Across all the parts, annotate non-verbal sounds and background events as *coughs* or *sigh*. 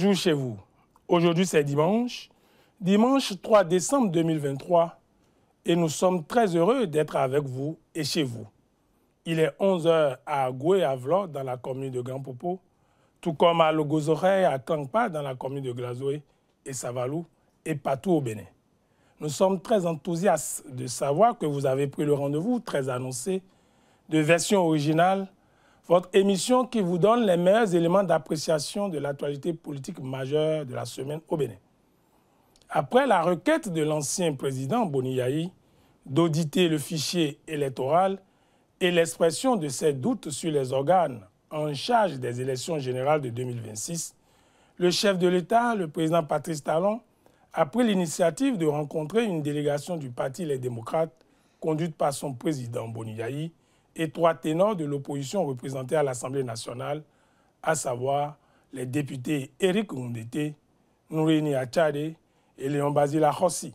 Bonjour chez vous. Aujourd'hui, c'est dimanche, dimanche 3 décembre 2023, et nous sommes très heureux d'être avec vous et chez vous. Il est 11h à Goué-Avlor, dans la commune de Grand Popo, tout comme à Logozoré, à Kangpa, dans la commune de Glazoué et Savalou, et partout au Bénin. Nous sommes très enthousiastes de savoir que vous avez pris le rendez-vous très annoncé de version originale votre émission qui vous donne les meilleurs éléments d'appréciation de l'actualité politique majeure de la semaine au Bénin. Après la requête de l'ancien président Boniaï d'auditer le fichier électoral et l'expression de ses doutes sur les organes en charge des élections générales de 2026, le chef de l'État, le président Patrice Talon, a pris l'initiative de rencontrer une délégation du Parti Les Démocrates conduite par son président Boniaï et trois ténors de l'opposition représentés à l'Assemblée nationale, à savoir les députés Éric Mundete, Nourini Achade et Léon Basila Rossi.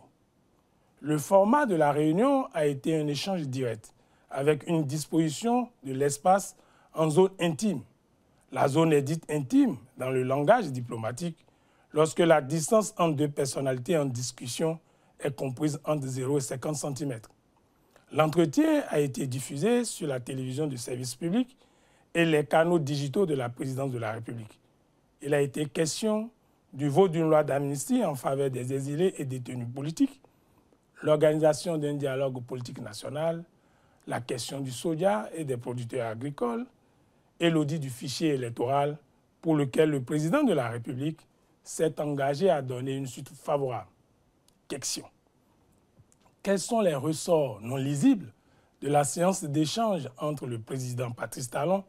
Le format de la réunion a été un échange direct avec une disposition de l'espace en zone intime. La zone est dite intime dans le langage diplomatique lorsque la distance entre deux personnalités en discussion est comprise entre 0 et 50 cm. L'entretien a été diffusé sur la télévision du service public et les canaux digitaux de la présidence de la République. Il a été question du vote d'une loi d'amnistie en faveur des exilés et détenus politiques, l'organisation d'un dialogue politique national, la question du soja et des producteurs agricoles, et l'audit du fichier électoral pour lequel le président de la République s'est engagé à donner une suite favorable. Question quels sont les ressorts non lisibles de la séance d'échange entre le président Patrice Talon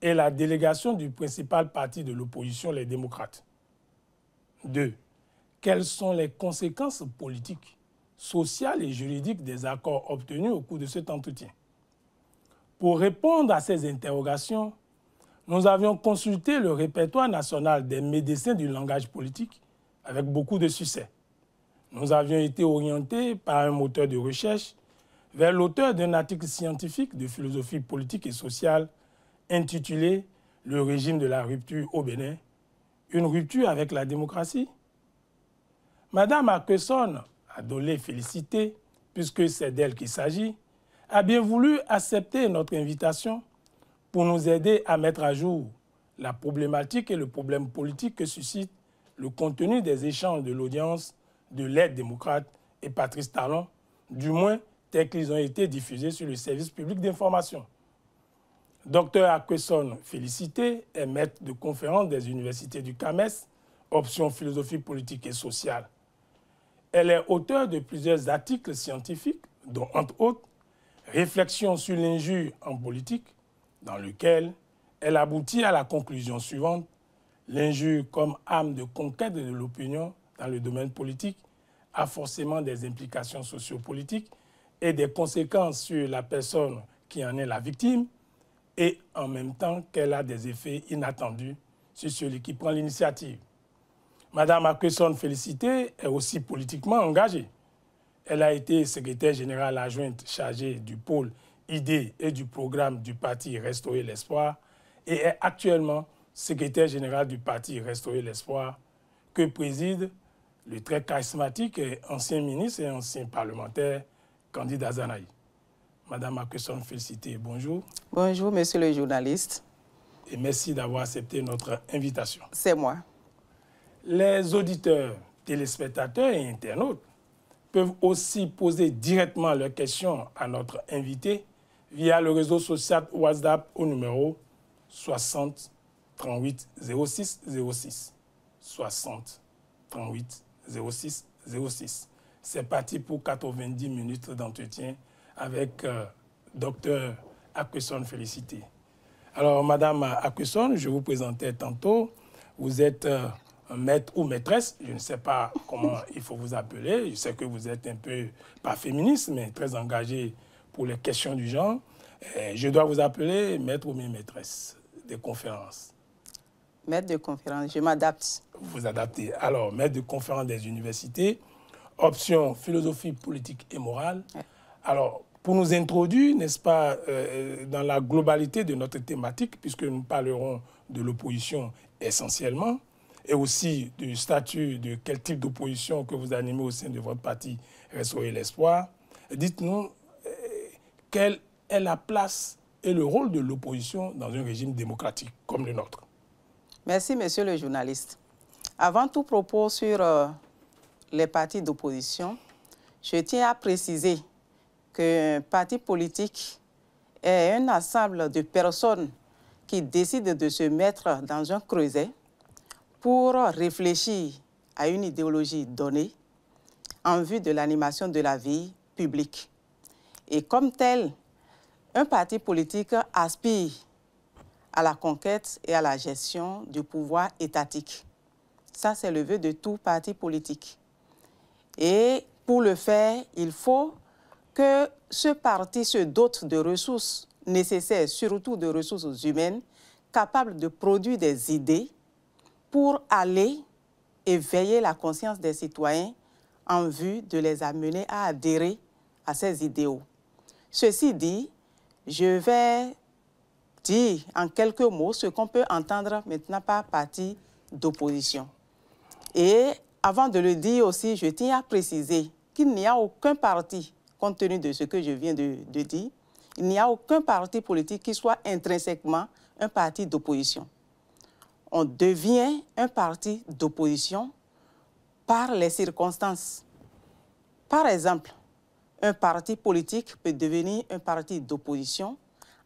et la délégation du principal parti de l'opposition, les démocrates 2. Quelles sont les conséquences politiques, sociales et juridiques des accords obtenus au cours de cet entretien Pour répondre à ces interrogations, nous avions consulté le répertoire national des médecins du langage politique avec beaucoup de succès nous avions été orientés par un moteur de recherche vers l'auteur d'un article scientifique de philosophie politique et sociale intitulé Le régime de la rupture au Bénin, une rupture avec la démocratie. Madame Arkesson adolée félicité, puisque c'est d'elle qu'il s'agit, a bien voulu accepter notre invitation pour nous aider à mettre à jour la problématique et le problème politique que suscite le contenu des échanges de l'audience de l'aide démocrate et Patrice Talon, du moins tels qu'ils ont été diffusés sur le service public d'information. Docteur Aquesson Félicité est maître de conférence des universités du CAMES, option philosophie politique et sociale. Elle est auteure de plusieurs articles scientifiques, dont entre autres Réflexion sur l'injure en politique, dans lequel elle aboutit à la conclusion suivante L'injure comme âme de conquête de l'opinion dans le domaine politique a forcément des implications sociopolitiques et des conséquences sur la personne qui en est la victime et en même temps qu'elle a des effets inattendus sur celui qui prend l'initiative. Madame Akesson félicité est aussi politiquement engagée. Elle a été secrétaire générale adjointe chargée du pôle idée et du programme du parti Restaurer l'Espoir et est actuellement secrétaire générale du parti Restaurer l'Espoir que préside le très charismatique et ancien ministre et ancien parlementaire candidat Azanaï. Madame Akusson, félicité bonjour. Bonjour, monsieur le journaliste. Et merci d'avoir accepté notre invitation. C'est moi. Les auditeurs, téléspectateurs et internautes peuvent aussi poser directement leurs questions à notre invité via le réseau social WhatsApp au numéro 60 38 06 06 60 38 06 06. C'est parti pour 90 minutes d'entretien avec euh, docteur Dr. Aquesson Félicité. Alors, Madame Aquesson, je vous présentais tantôt. Vous êtes euh, maître ou maîtresse, je ne sais pas comment *laughs* il faut vous appeler. Je sais que vous êtes un peu, pas féministe, mais très engagée pour les questions du genre. je dois vous appeler maître ou maîtresse des conférences. Maître de conférence, je m'adapte. Vous adaptez. Alors, maître de conférence des universités, option philosophie politique et morale. Alors, pour nous introduire, n'est-ce pas, euh, dans la globalité de notre thématique, puisque nous parlerons de l'opposition essentiellement, et aussi du statut de quel type d'opposition que vous animez au sein de votre parti, Restaurer l'Espoir, dites-nous euh, quelle est la place et le rôle de l'opposition dans un régime démocratique comme le nôtre. Merci, monsieur le journaliste. Avant tout propos sur euh, les partis d'opposition, je tiens à préciser qu'un parti politique est un ensemble de personnes qui décident de se mettre dans un creuset pour réfléchir à une idéologie donnée en vue de l'animation de la vie publique. Et comme tel, un parti politique aspire à la conquête et à la gestion du pouvoir étatique. Ça, c'est le vœu de tout parti politique. Et pour le faire, il faut que ce parti se dote de ressources nécessaires, surtout de ressources humaines, capables de produire des idées pour aller éveiller la conscience des citoyens en vue de les amener à adhérer à ces idéaux. Ceci dit, je vais dit en quelques mots ce qu'on peut entendre maintenant par parti d'opposition. Et avant de le dire aussi, je tiens à préciser qu'il n'y a aucun parti, compte tenu de ce que je viens de, de dire, il n'y a aucun parti politique qui soit intrinsèquement un parti d'opposition. On devient un parti d'opposition par les circonstances. Par exemple, un parti politique peut devenir un parti d'opposition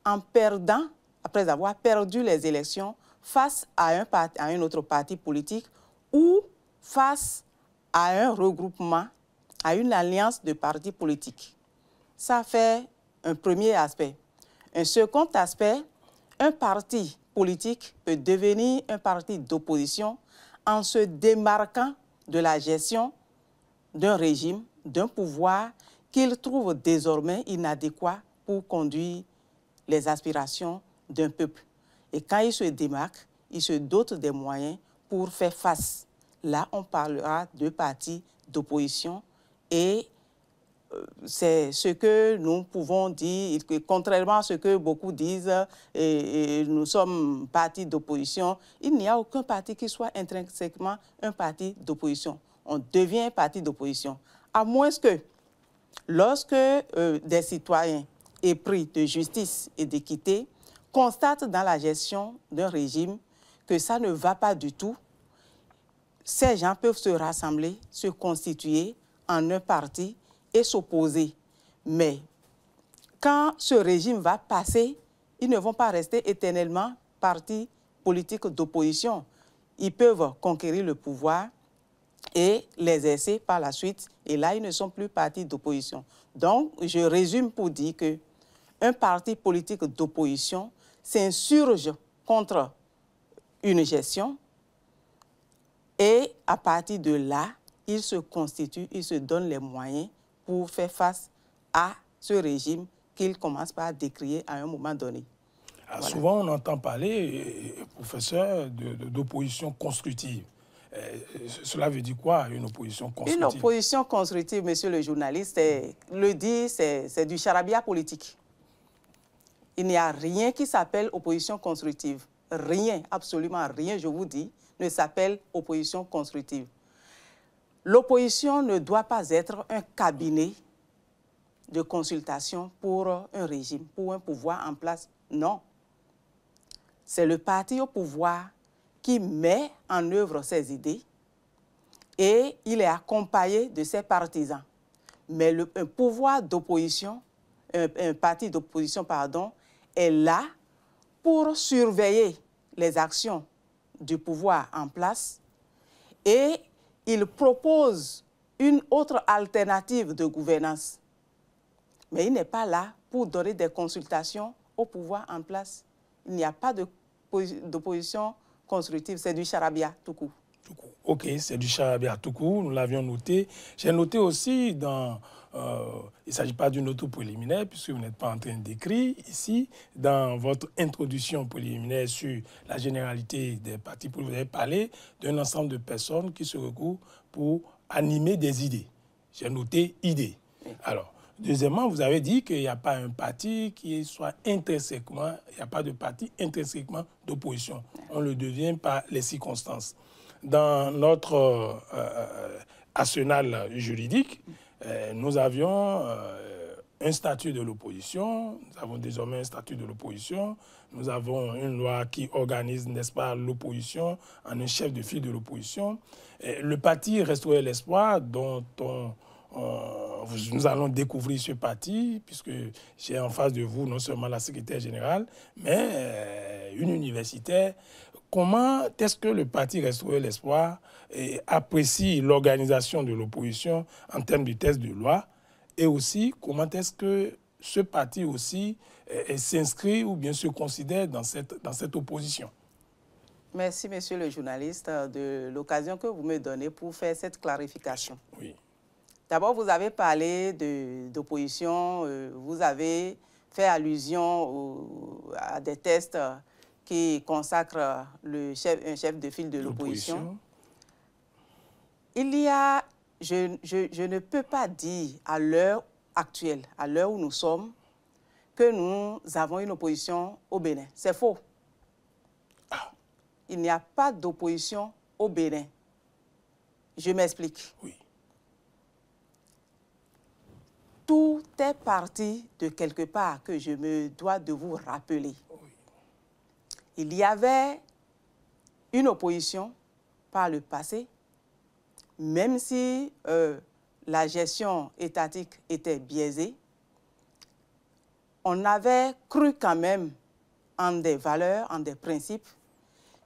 en perdant après avoir perdu les élections face à un, autre parti politique ou face à un regroupement, à une alliance de partis politiques. Ça fait un premier aspect. Un second aspect, un parti politique peut devenir un parti d'opposition en se démarquant de la gestion d'un régime, d'un pouvoir qu'il trouve désormais inadéquat pour conduire les aspirations d'un peuple. Et quand il se démarque, il se dote des moyens pour faire face. Là, on parlera de partis d'opposition et euh, c'est ce que nous pouvons dire, contrairement à ce que beaucoup disent, et, nous sommes partis d'opposition, il n'y a aucun parti qui soit intrinsèquement un parti d'opposition. On devient parti d'opposition, à moins que lorsque euh, des citoyens pris de justice et d'équité constate dans la gestion d'un régime que ça ne va pas du tout, ces gens peuvent se rassembler, se constituer en un parti et s'opposer. Mais quand ce régime va passer, ils ne vont pas rester éternellement partis politiques d'opposition. Ils peuvent conquérir le pouvoir et les l'exercer par la suite. Et là, ils ne sont plus partis d'opposition. Donc, je résume pour dire que un parti politique d'opposition s'insurge contre une gestion et à partir de là, il se constitue, il se donne les moyens pour faire face à ce régime qu'il commence par décrier à un moment donné. Ah, souvent, on entend parler, euh, professeur, d'opposition constructive. Euh, euh, cela veut dire quoi, une opposition constructive Une opposition constructive, monsieur le journaliste, le dit, c'est du charabia politique. Il n'y a rien qui s'appelle opposition constructive. Rien, absolument rien, je vous dis, ne s'appelle opposition constructive. L'opposition ne doit pas être un cabinet de consultation pour un régime, pour un pouvoir en place. Non. C'est le parti au pouvoir qui met en œuvre ses idées et il est accompagné de ses partisans. Mais le, un pouvoir d'opposition, un, un, parti d'opposition, pardon, est là pour surveiller les actions du pouvoir en place et il propose une autre alternative de gouvernance. Mais il n'est pas là pour donner des consultations au pouvoir en place. Il n'y a pas d'opposition constructive, c'est du charabia tout court. Ok, c'est du charabia tout court, nous l'avions noté. J'ai noté aussi dans euh, il ne s'agit pas d'une auto préliminaire, puisque vous n'êtes pas en train d'écrire ici. Dans votre introduction préliminaire sur la généralité des partis, vous avez parlé d'un ensemble de personnes qui se recourent pour animer des idées. J'ai noté idées. Alors, deuxièmement, vous avez dit qu'il n'y a pas un parti qui soit intrinsèquement, il n'y a pas de parti intrinsèquement d'opposition. On le devient par les circonstances. Dans notre euh, euh, arsenal juridique, euh, nous avions euh, un statut de l'opposition, nous avons désormais un statut de l'opposition, nous avons une loi qui organise, n'est-ce pas, l'opposition en un chef de file de l'opposition. Le parti Restaurer l'espoir, dont nous allons découvrir ce parti, puisque j'ai en face de vous non seulement la secrétaire générale, mais euh, une universitaire Comment est-ce que le parti Restaurer l'Espoir eh, apprécie l'organisation de l'opposition en termes de test de loi et aussi comment est-ce que ce parti aussi eh, eh, s'inscrit ou bien se considère dans cette, dans cette opposition Merci, monsieur le journaliste, euh, de l'occasion que vous me donnez pour faire cette clarification. Oui. D'abord, vous avez parlé d'opposition, euh, vous avez fait allusion à des tests euh, qui consacre le chef, un chef de file de l'opposition. Il y a, je, ne peux pas dire à l'heure actuelle, à l'heure où nous sommes, que nous avons une opposition au Bénin. C'est faux. Ah. Il n'y a pas d'opposition au Bénin. Je m'explique. Oui. Tout est parti de quelque part que je me dois de vous rappeler. Il y avait une opposition par le passé, même si euh, la gestion étatique était biaisée, on avait cru quand même en des valeurs, en des principes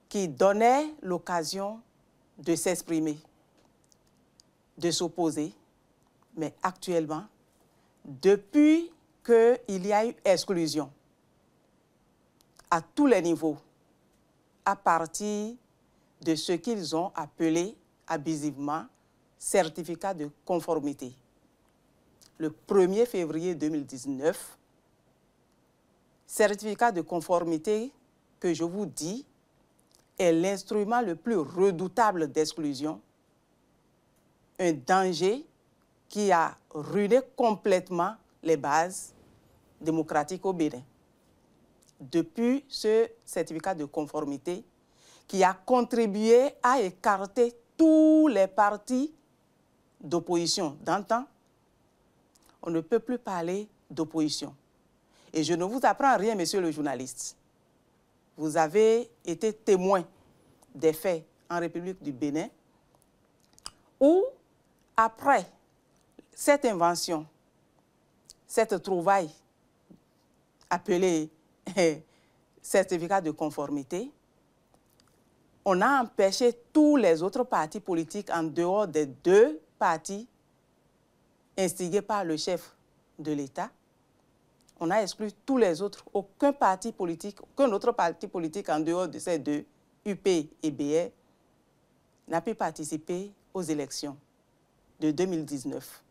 qui donnaient l'occasion de s'exprimer, de s'opposer. Mais actuellement, depuis qu'il y a eu exclusion, à tous les niveaux, à partir de ce qu'ils ont appelé abusivement certificat de conformité. Le 1er février 2019, certificat de conformité que je vous dis est l'instrument le plus redoutable d'exclusion, un danger qui a ruiné complètement les bases démocratiques au Bénin depuis ce certificat de conformité qui a contribué à écarter tous les partis d'opposition d'antan, on ne peut plus parler d'opposition. Et je ne vous apprends rien, monsieur le journaliste. Vous avez été témoin des faits en République du Bénin où, après cette invention, cette trouvaille appelée *laughs* certificat de conformité, on a empêché tous les autres partis politiques en dehors des deux partis instigués par le chef de l'État. On a exclu tous les autres, aucun parti politique, aucun autre parti politique en dehors de ces deux, UP et BE, n'a pu participer aux élections de 2019.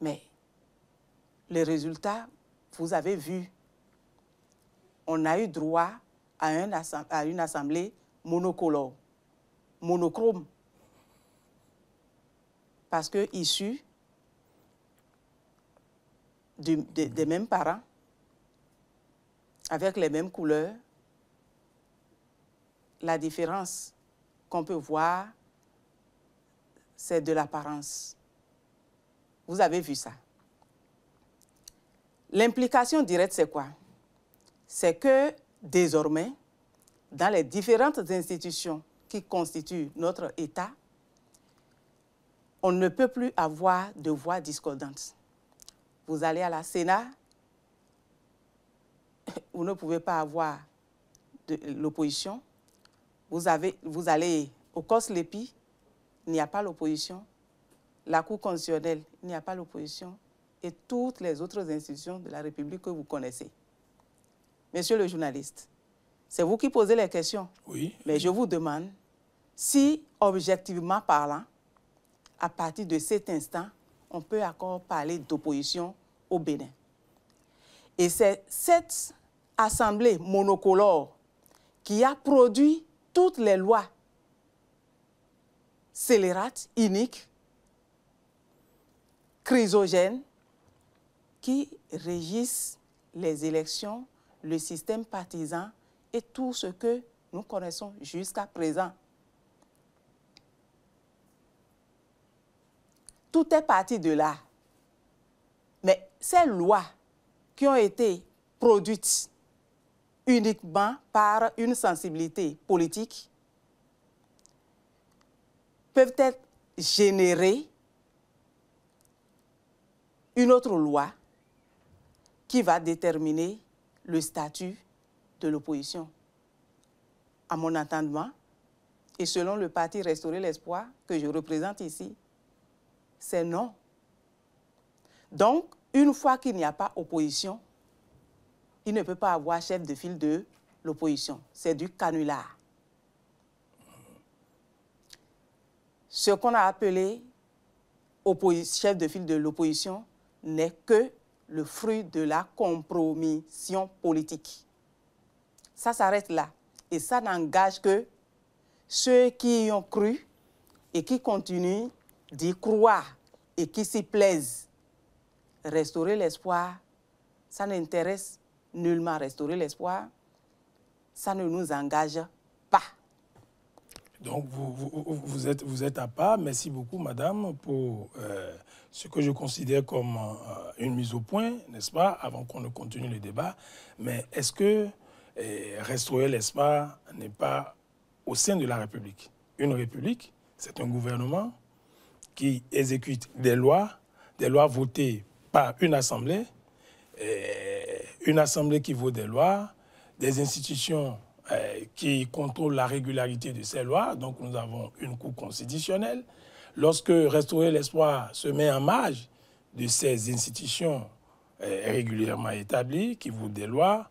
Mais les résultats vous avez vu, on a eu droit à, une assemblée monocolore, monochrome, parce que issue des mêmes parents, avec les mêmes couleurs, la différence qu'on peut voir, c'est de l'apparence. Vous avez vu ça. L'implication directe, c'est quoi C'est que désormais, dans les différentes institutions qui constituent notre État, on ne peut plus avoir de voix discordantes. Vous allez à la Sénat, *laughs* vous ne pouvez pas avoir de l'opposition. Vous, vous allez au COSLEPI, il n'y a pas l'opposition. La Cour constitutionnelle, il n'y a pas l'opposition et toutes les autres institutions de la République que vous connaissez. Monsieur le journaliste, c'est vous qui posez les questions. Oui. Mais je vous demande si, objectivement parlant, à partir de cet instant, on peut encore parler d'opposition au Bénin. Et c'est cette assemblée monocolore qui a produit toutes les lois scélérates, iniques, chrysogènes, qui régissent les élections, le système partisan et tout ce que nous connaissons jusqu'à présent. Tout est parti de là. Mais ces lois qui ont été produites uniquement par une sensibilité politique peuvent être générées une autre loi qui va déterminer le statut de l'opposition. À mon entendement, et selon le parti Restaurer l'Espoir que je représente ici, c'est non. Donc, une fois qu'il n'y a pas opposition, il ne peut pas avoir chef de file de l'opposition. C'est du canular. Ce qu'on a appelé chef de file de l'opposition n'est que le fruit de la compromission politique. Ça s'arrête là. Et ça n'engage que ceux qui y ont cru et qui continuent d'y croire et qui s'y plaisent. Restaurer l'espoir, ça n'intéresse nullement. Restaurer l'espoir, ça ne nous engage donc vous, vous, êtes, vous êtes à part. Merci beaucoup, madame, pour euh, ce que je considère comme euh, une mise au point, n'est-ce pas, avant qu'on ne continue le débat. Mais est-ce que euh, restaurer l'espace n'est pas au sein de la République Une République, c'est un gouvernement qui exécute des lois, des lois votées par une assemblée, une assemblée qui vote des lois, des institutions euh, qui contrôle la régularité de ces lois. Donc nous avons une Cour constitutionnelle. Lorsque Restaurer l'espoir se met en marge de ces institutions euh, régulièrement établies qui vous des lois,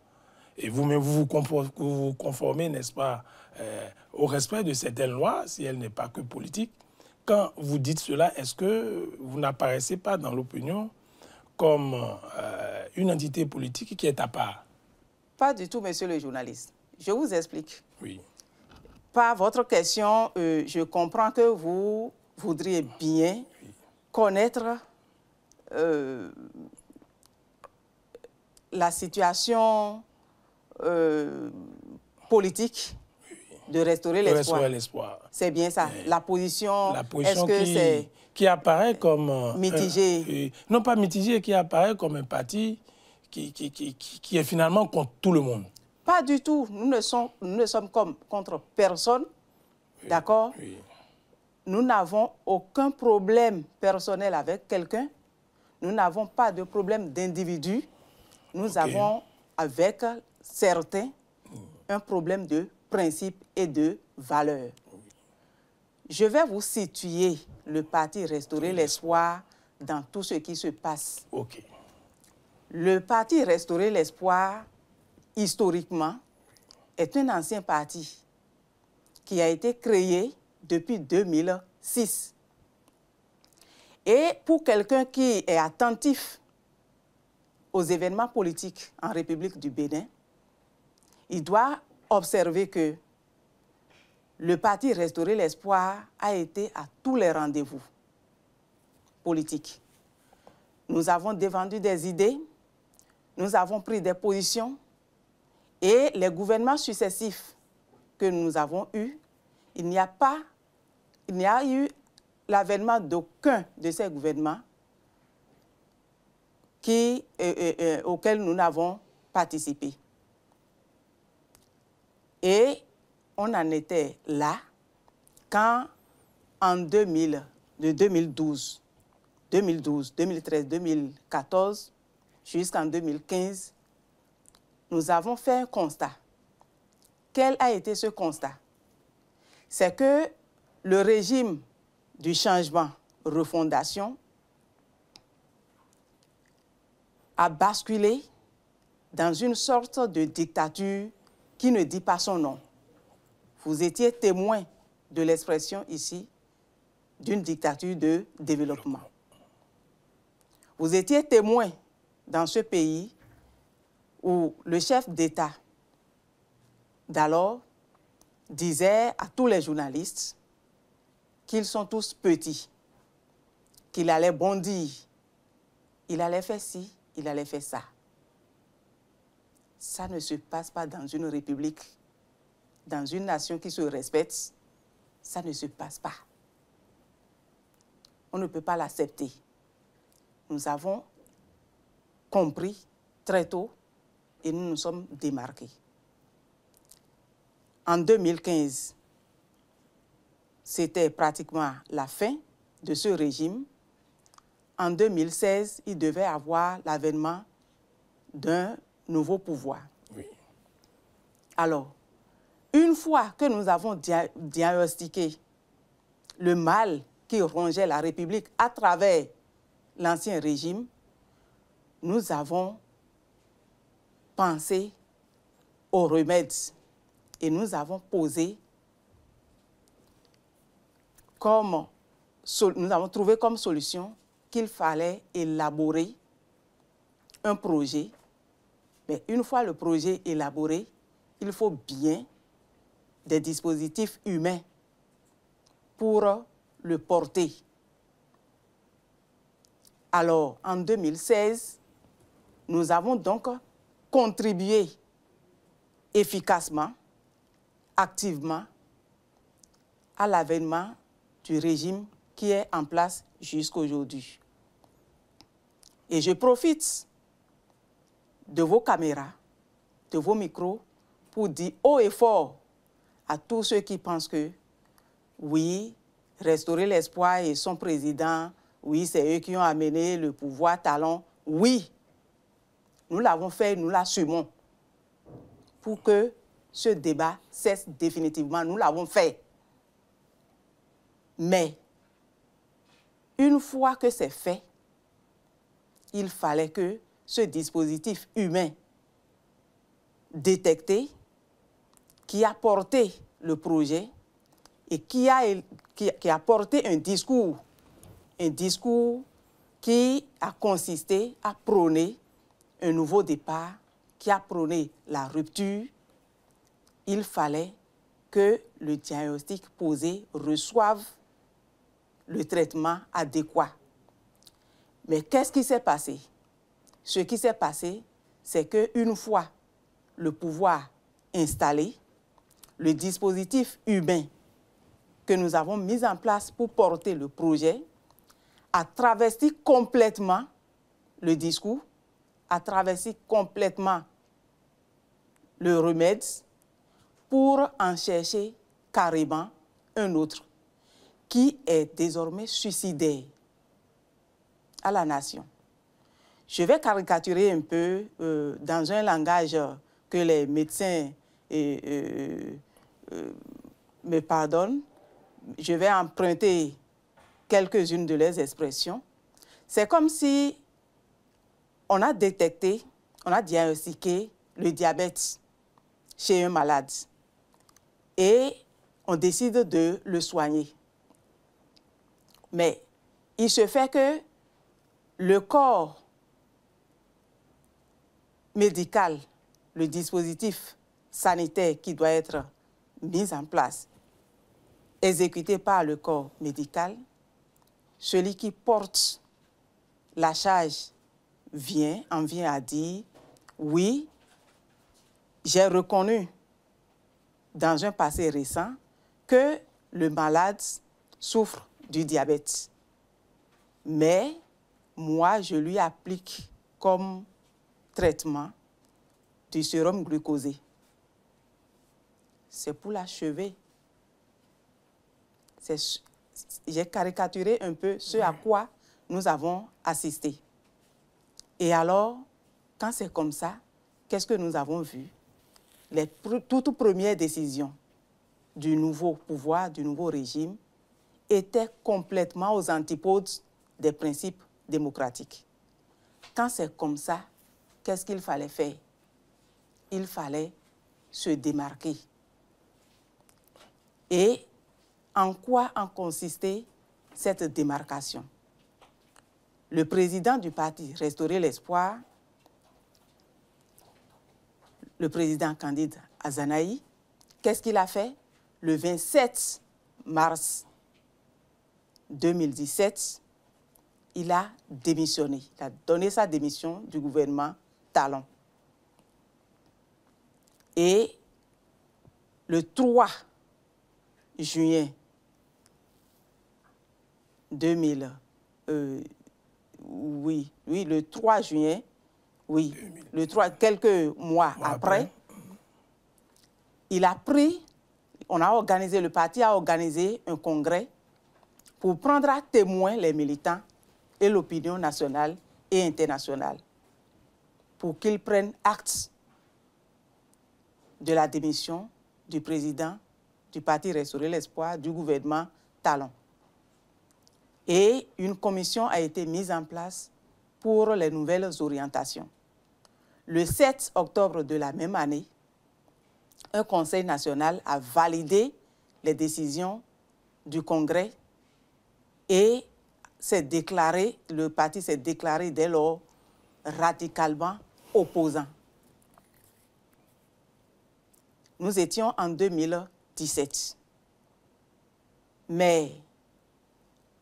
et vous-même vous vous conformez, n'est-ce pas, euh, au respect de certaines lois, si elles n'est pas que politique, quand vous dites cela, est-ce que vous n'apparaissez pas dans l'opinion comme une entité politique qui est à part Pas du tout, monsieur le journaliste. Je vous explique. Oui. Par votre question, euh, je comprends que vous voudriez bien connaître euh, la situation euh, politique de restaurer l'espoir. C'est bien ça. La position, qui, apparaît comme... Mitigée. non pas mitigée, qui apparaît comme un parti qui, qui est finalement contre tout le monde. Pas du tout. Nous ne, sommes, comme contre personne. D'accord Nous n'avons aucun problème personnel avec quelqu'un. Nous n'avons pas de problème d'individu. Nous avons avec certains mm. un problème de principe et de valeur. Je vais vous situer le parti Restaurer l'Espoir dans tout ce qui se passe. Le parti Restaurer l'Espoir historiquement, est un ancien parti qui a été créé depuis 2006. Et pour quelqu'un qui est attentif aux événements politiques en République du Bénin, il doit observer que le parti Restaurer l'espoir a été à tous les rendez-vous politiques. Nous avons défendu des idées, nous avons pris des positions, et les gouvernements successifs que nous avons eus, il n'y a pas, il n'y a eu l'avènement d'aucun de ces gouvernements euh, euh, euh, auxquels nous n'avons participé. Et on en était là quand, en 2012, 2012, 2013, 2014 jusqu'en 2015, nous avons fait un constat. Quel a été ce constat C'est que le régime du changement refondation a basculé dans une sorte de dictature qui ne dit pas son nom. Vous étiez témoin de l'expression ici d'une dictature de développement. Vous étiez témoin dans ce pays où le chef d'État d'alors disait à tous les journalistes qu'ils sont tous petits, qu'il allait bondir, il allait faire ci, il allait faire ça. Ça ne se passe pas dans une république, dans une nation qui se respecte, ça ne se passe pas. On ne peut pas l'accepter. Nous avons compris très tôt et nous nous sommes démarqués. En 2015, c'était pratiquement la fin de ce régime. En 2016, il devait avoir l'avènement d'un nouveau pouvoir. Oui. Alors, une fois que nous avons diagnostiqué le mal qui rongeait la République à travers l'ancien régime, nous avons penser aux remèdes et nous avons posé comme, nous avons trouvé comme solution qu'il fallait élaborer un projet. Mais une fois le projet élaboré, il faut bien des dispositifs humains pour le porter. Alors, en 2016, nous avons donc contribuer efficacement, activement, à l'avènement du régime qui est en place jusqu'aujourd'hui. Et je profite de vos caméras, de vos micros, pour dire haut et fort à tous ceux qui pensent que, oui, restaurer l'espoir et son président, oui, c'est eux qui ont amené le pouvoir talent, oui, nous l'avons fait, nous l'assumons pour que ce débat cesse définitivement. Nous l'avons fait. Mais une fois que c'est fait, il fallait que ce dispositif humain détecté, qui a porté le projet et qui a, qui, qui a porté un discours, un discours qui a consisté à prôner un nouveau départ qui a prôné la rupture, il fallait que le diagnostic posé reçoive le traitement adéquat. Mais qu'est-ce qui s'est passé Ce qui s'est passé, c'est que une fois le pouvoir installé, le dispositif humain que nous avons mis en place pour porter le projet a travesti complètement le discours à traversé complètement le remède pour en chercher carrément un autre qui est désormais suicidé à la nation. Je vais caricaturer un peu euh, dans un langage que les médecins euh, euh, me pardonnent. Je vais emprunter quelques-unes de leurs expressions. C'est comme si on a détecté, on a diagnostiqué le diabète chez un malade et on décide de le soigner. Mais il se fait que le corps médical, le dispositif sanitaire qui doit être mis en place, exécuté par le corps médical, celui qui porte la charge vient, en vient à dire, oui, j'ai reconnu dans un passé récent que le malade souffre du diabète. Mais moi, je lui applique comme traitement du sérum glucosé. C'est pour l'achever. J'ai caricaturé un peu ce à quoi nous avons assisté. Et alors, quand c'est comme ça, qu'est-ce que nous avons vu Les toutes premières décisions du nouveau pouvoir, du nouveau régime, étaient complètement aux antipodes des principes démocratiques. Quand c'est comme ça, qu'est-ce qu'il fallait faire Il fallait se démarquer. Et en quoi en consistait cette démarcation le président du parti Restaurer l'Espoir, le président candidat Azanaï, qu'est-ce qu'il a fait Le 27 mars 2017, il a démissionné. Il a donné sa démission du gouvernement Talon. Et le 3 juillet 2000, oui, oui, le 3 juillet, oui, le 3, quelques mois après, il a pris, on a organisé, le parti a organisé un congrès pour prendre à témoin les militants et l'opinion nationale et internationale pour qu'ils prennent acte de la démission du président du parti Restaurer l'Espoir du gouvernement Talon et une commission a été mise en place pour les nouvelles orientations. Le 7 octobre de la même année, un Conseil national a validé les décisions du Congrès et s'est déclaré, le parti s'est déclaré dès lors radicalement opposant. Nous étions en 2017. Mais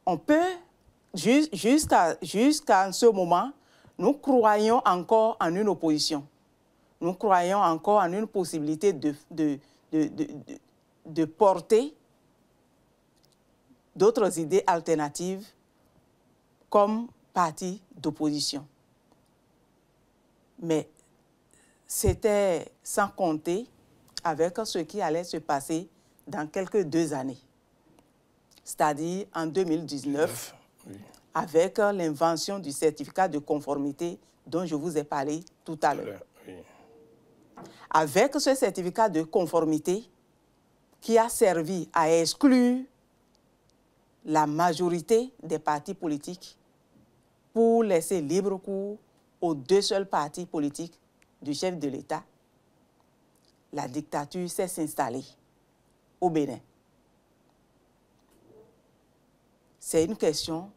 on peut, jusqu'à ce moment, nous croyons encore en une opposition. Nous croyons encore en une possibilité de, de, de porter d'autres idées alternatives comme parti d'opposition. Mais c'était sans compter avec ce qui allait se passer dans quelques deux années c'est-à-dire en 2019, avec l'invention du certificat de conformité dont je vous ai parlé tout à l'heure. Avec ce certificat de conformité qui a servi à exclure la majorité des partis politiques pour laisser libre cours aux deux seuls partis politiques du chef de l'État, la dictature s'est installée au Bénin. c'est une question,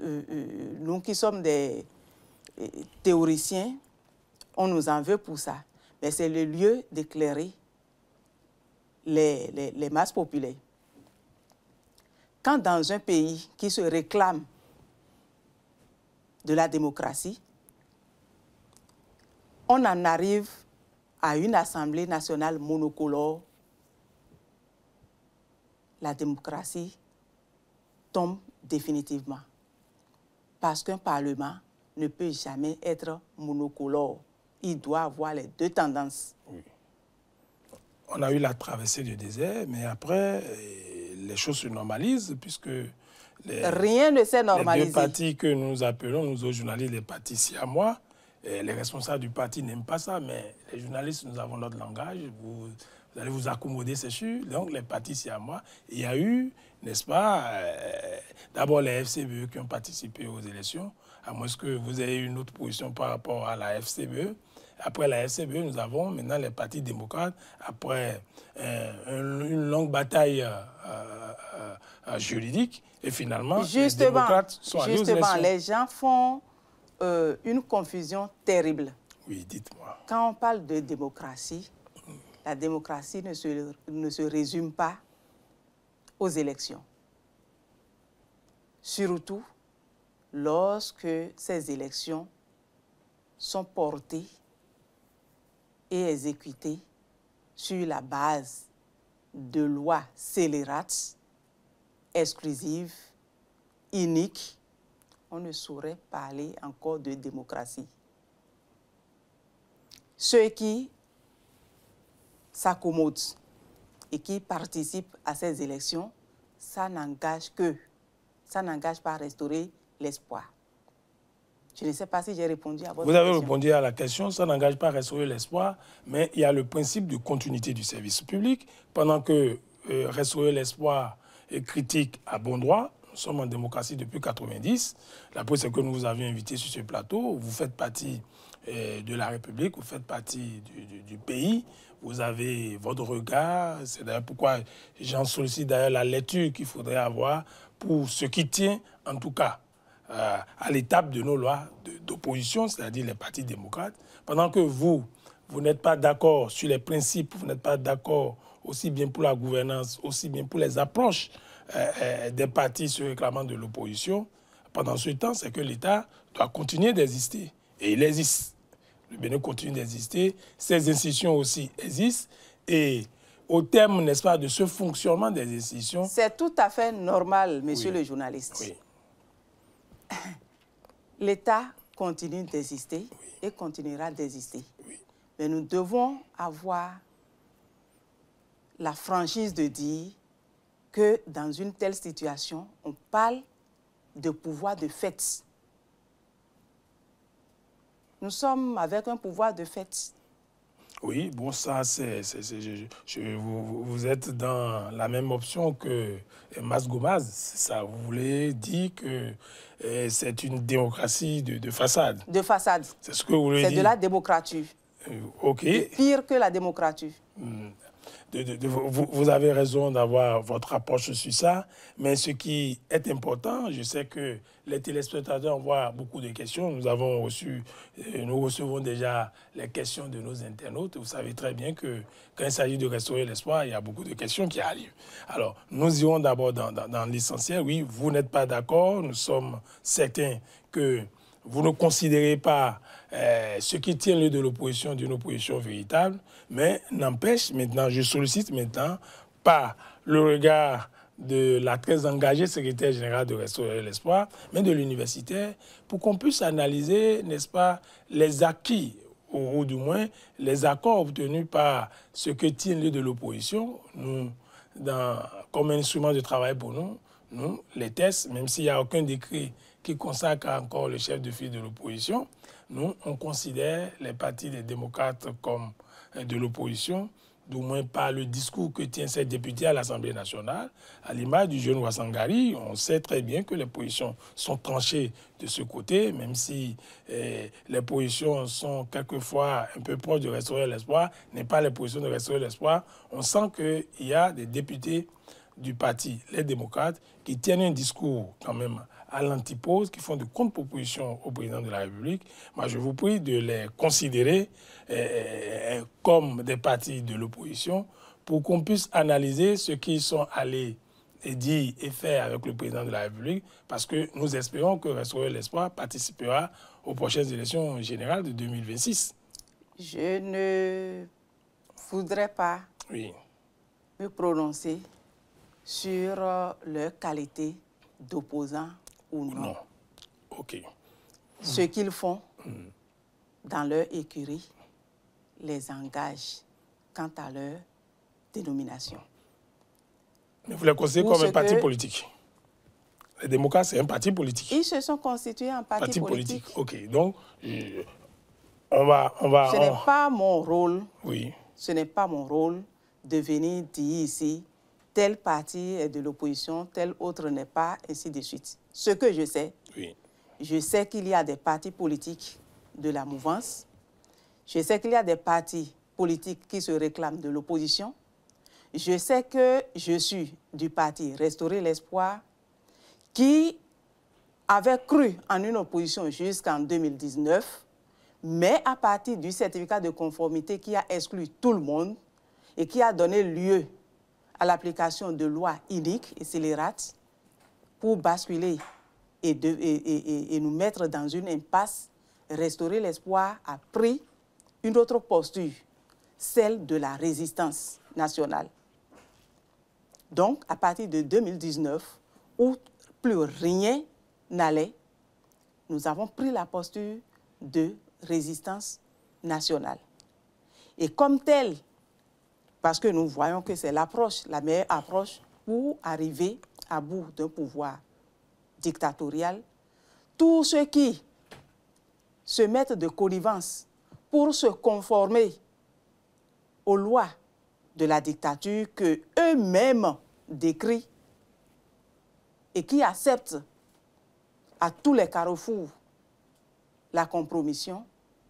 euh, euh, nous qui sommes des euh, théoriciens, on nous en veut pour ça. Mais c'est le lieu d'éclairer les, les masses populaires. Quand dans un pays qui se réclame de la démocratie, on en arrive à une assemblée nationale monocolore, la démocratie définitivement. Parce qu'un Parlement ne peut jamais être monocolore. Il doit avoir les deux tendances. On a eu la traversée du désert, mais après, eh, les choses se normalisent puisque Rien ne s'est normalisé. Les deux que nous appelons, nous autres journalistes, les partis à et eh, les responsables du parti n'aiment pas ça, mais les journalistes, nous avons notre langage. Vous, allez vous accommoder, c'est sûr. Donc, les à moi, il y a eu n'est-ce pas euh, D'abord, les FCBE qui ont participé aux élections, à moins que vous ayez une autre position par rapport à la FCBE. Après la FCBE, nous avons maintenant les partis démocrates, après euh, une longue bataille euh, juridique, et finalement, les démocrates sont allés Justement, les gens font une confusion terrible. Oui, dites-moi. Quand on parle de démocratie, la démocratie ne ne se résume pas aux élections. Surtout lorsque ces élections sont portées et exécutées sur la base de lois scélérates, exclusives, uniques, on ne saurait parler encore de démocratie. Ceux qui s'accommodent et qui participent à ces élections, ça n'engage que, ça n'engage pas à restaurer l'espoir. Je ne sais pas si j'ai répondu à votre question. Vous avez répondu à la question, ça n'engage pas à restaurer l'espoir, mais il y a le principe de continuité du service public. Pendant que euh, restaurer l'espoir est critique à bon droit, nous sommes en démocratie depuis 90. La preuve, c'est que nous vous avions invité sur ce plateau, vous faites partie euh, de la République, vous faites partie du, du pays, vous avez votre regard. C'est d'ailleurs pourquoi j'en sollicite d'ailleurs la lecture qu'il faudrait avoir pour ce qui tient, en tout cas, euh, à l'étape de nos lois d'opposition, c'est-à-dire les partis démocrates. Pendant que vous, vous n'êtes pas d'accord sur les principes, vous n'êtes pas d'accord aussi bien pour la gouvernance, aussi bien pour les approches euh, euh, des partis se réclamant de l'opposition, pendant ce temps, c'est que l'État doit continuer d'exister. Et il existe le Bénin continue d'exister, ces institutions aussi existent, et au terme, n'est-ce pas, de ce fonctionnement des institutions... C'est tout à fait normal, monsieur le journaliste. *coughs* L'État continue d'exister et continuera d'exister. Mais nous devons avoir la franchise de dire que dans une telle situation, on parle de pouvoir de fait. Nous sommes avec un pouvoir de fait. Oui, bon, ça, c'est... Vous, vous, êtes dans la même option que euh, Mas Gomaz, ça. Vous voulez dire que euh, c'est une démocratie de, façade. De façade. C'est ce que vous voulez dire. C'est de la démocratie. Euh, OK. Pire que la démocratie. Hmm de, vous, vous, avez raison d'avoir votre approche sur ça, mais ce qui est important, je sais que les téléspectateurs voient beaucoup de questions. Nous avons reçu, euh, nous recevons déjà les questions de nos internautes. Vous savez très bien que quand il s'agit de restaurer l'espoir, il y a beaucoup de questions qui arrivent. Alors, nous irons d'abord dans, dans, dans l'essentiel. Oui, vous n'êtes pas d'accord. Nous sommes certains que vous ne considérez pas euh, ce qui tient lieu de l'opposition d'une opposition véritable, mais n'empêche maintenant, je sollicite maintenant, pas le regard de la très engagée secrétaire générale de Restaurer l'Espoir, mais de l'universitaire, pour qu'on puisse analyser, n'est-ce pas, les acquis, ou, du moins les accords obtenus par ce que tient lieu de l'opposition, nous, dans, comme instrument de travail pour nous, nous, les tests, même s'il n'y a aucun décret qui consacre encore le chef de file de l'opposition, nous, on considère les partis des démocrates comme euh, de l'opposition, du moins par le discours que tient ces députés à l'Assemblée nationale. À l'image du jeune Ouassangari, on sait très bien que les positions sont tranchées de ce côté, même si euh, les positions sont quelquefois un peu proches de Restaurer l'Espoir, n'est pas les positions de Restaurer l'Espoir. On sent qu'il y a des députés du parti, les démocrates, qui tiennent un discours quand même à l'antipose, qui font de contre-propositions au président de la République. Moi, je vous prie de les considérer eh, eh, eh, comme des partis de l'opposition pour qu'on puisse analyser ce qu'ils sont allés dire et faire avec le président de la République, parce que nous espérons que Restaurer l'Espoir participera aux prochaines élections générales de 2026. Je ne voudrais pas me prononcer sur euh, leur qualité d'opposant ou non. OK. Ce qu'ils font dans leur écurie les engage quant à leur dénomination. vous les considérez comme un parti politique Les démocrates, c'est un parti politique. Ils se sont constitués en parti, parti politique. OK. Donc, euh, on va... On va ce n'est pas mon rôle. Oui. Ce n'est pas mon rôle de venir dire ici, tel parti est de l'opposition, tel autre n'est pas, ainsi de suite ce que je sais, je sais qu'il y a des partis politiques de la mouvance, je sais qu'il y a des partis politiques qui se réclament de l'opposition, je sais que je suis du parti Restaurer l'espoir qui avait cru en une opposition jusqu'en 2019, mais à partir du certificat de conformité qui a exclu tout le monde et qui a donné lieu à l'application de lois iniques et scélérates, pour basculer et, et, nous mettre dans une impasse, restaurer l'espoir a pris une autre posture, celle de la résistance nationale. Donc, à partir de 2019, où plus rien n'allait, nous avons pris la posture de résistance nationale. Et comme telle, parce que nous voyons que c'est l'approche, la meilleure approche pour arriver à bout d'un pouvoir dictatorial, tous ceux qui se mettent de connivence pour se conformer aux lois de la dictature que eux-mêmes décrit et qui acceptent à tous les carrefours la compromission,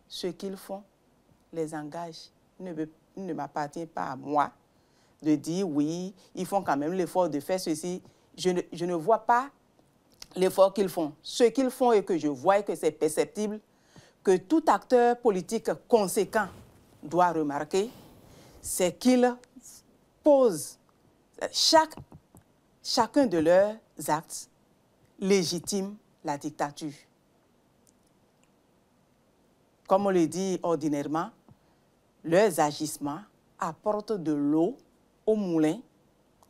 ce qu'ils font les engage. ne m'appartient pas à moi de dire oui, ils font quand même l'effort de faire ceci, je ne, vois pas l'effort qu'ils font. Ce qu'ils font et que je vois et que c'est perceptible, que tout acteur politique conséquent doit remarquer, c'est qu'ils posent chaque, chacun de leurs actes légitime la dictature. Comme on le dit ordinairement, leurs agissements apportent de l'eau au moulin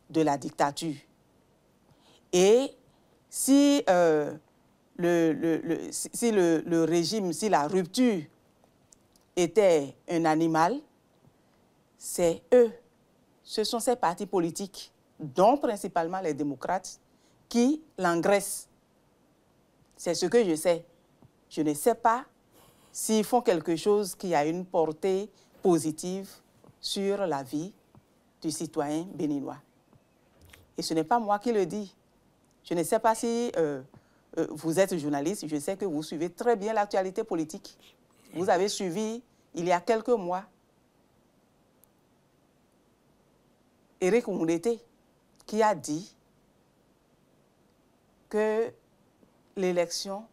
de la dictature. Et si, euh, le, si le, régime, si la rupture était un animal, c'est eux, ce sont ces partis politiques, dont principalement les démocrates, qui l'engraissent. C'est ce que je sais. Je ne sais pas s'ils font quelque chose qui a une portée positive sur la vie du citoyen béninois. Et ce n'est pas moi qui le dis, je ne sais pas si euh, euh, vous êtes journaliste, je sais que vous suivez très bien l'actualité politique. Vous avez suivi, il y a quelques mois, Eric Moudete, qui a dit que l'élection,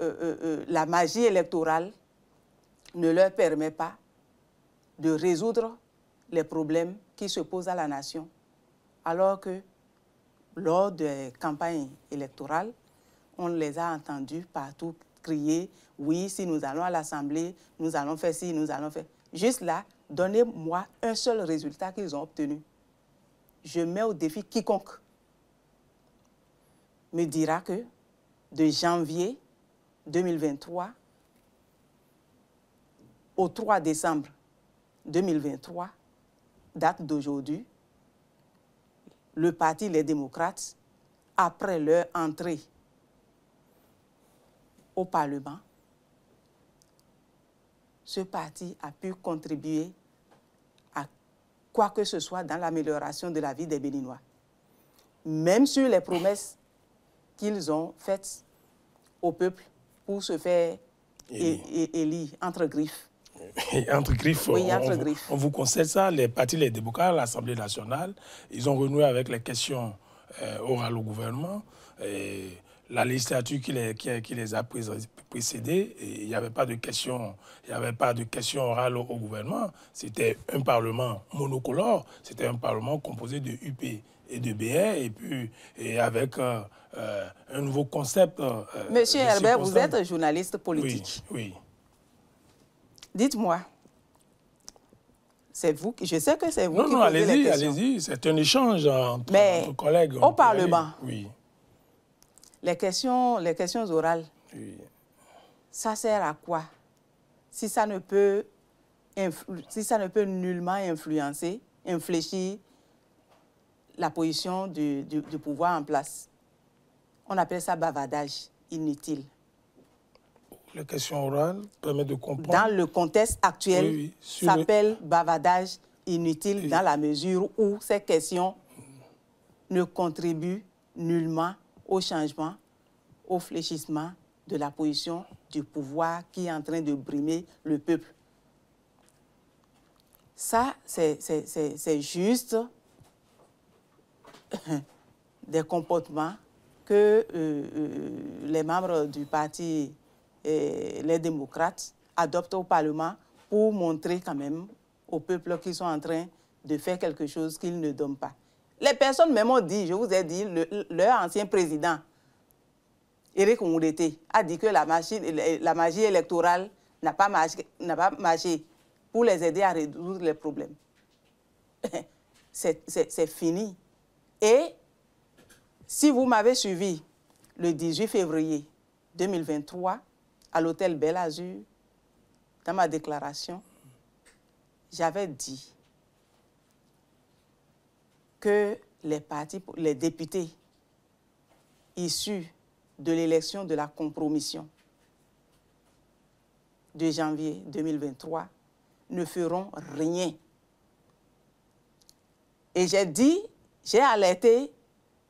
euh, la magie électorale ne leur permet pas de résoudre les problèmes qui se posent à la nation, alors que lors des campagnes électorales, on les a entendus partout crier « oui, si nous allons à l'Assemblée, nous allons faire ci, nous allons faire... » Juste là, donnez-moi un seul résultat qu'ils ont obtenu. Je mets au défi quiconque me dira que de janvier 2023 au 3 décembre 2023, date d'aujourd'hui, le parti Les Démocrates, après leur entrée au Parlement, ce parti a pu contribuer à quoi que ce soit dans l'amélioration de la vie des Béninois. Même sur les promesses qu'ils ont faites au peuple pour se faire élire, entre griffes entre griffes, entre on, on, vous conseille ça. Les partis, les démocrates, l'Assemblée nationale, ils ont renoué avec les questions euh, orales au gouvernement. Et la législature qui les, qui, les a précédés, il n'y avait pas de questions, il y avait pas de questions orales au, gouvernement. C'était un parlement monocolore, c'était un parlement composé de UP et de BR, et puis avec euh, euh, un nouveau concept. Monsieur Herbert, vous êtes journaliste politique. Oui, oui. Dites-moi. C'est vous, je sais que c'est vous non, qui non, non, allez-y, allez-y, c'est un échange entre, Mais collègues. au Parlement, oui. les, questions, les questions orales, ça sert à quoi si ça, ne peut si ça ne peut nullement influencer, infléchir la position du, du pouvoir en place On appelle ça bavardage inutile. La question orale permet de comprendre. Dans le contexte actuel, s'appelle bavardage inutile dans la mesure où ces questions ne contribuent nullement au changement, au fléchissement de la position du pouvoir qui est en train de brimer le peuple. Ça, c'est juste *laughs* des comportements que euh, euh, les membres du parti les démocrates adoptent au Parlement pour montrer quand même au peuple qu'ils sont en train de faire quelque chose qu'ils ne donnent pas. Les personnes même ont dit, je vous ai dit, leur ancien président, Eric Mourete, a dit que la, machine, la magie électorale n'a pas, n'a pas marché pour les aider à résoudre les problèmes. *laughs* C'est fini. Et si vous m'avez suivi le 18 février 2023, à l'hôtel bel Azur, dans ma déclaration, j'avais dit que les, partis, les députés issus de l'élection de la compromission de janvier 2023 ne feront rien. Et j'ai dit, j'ai alerté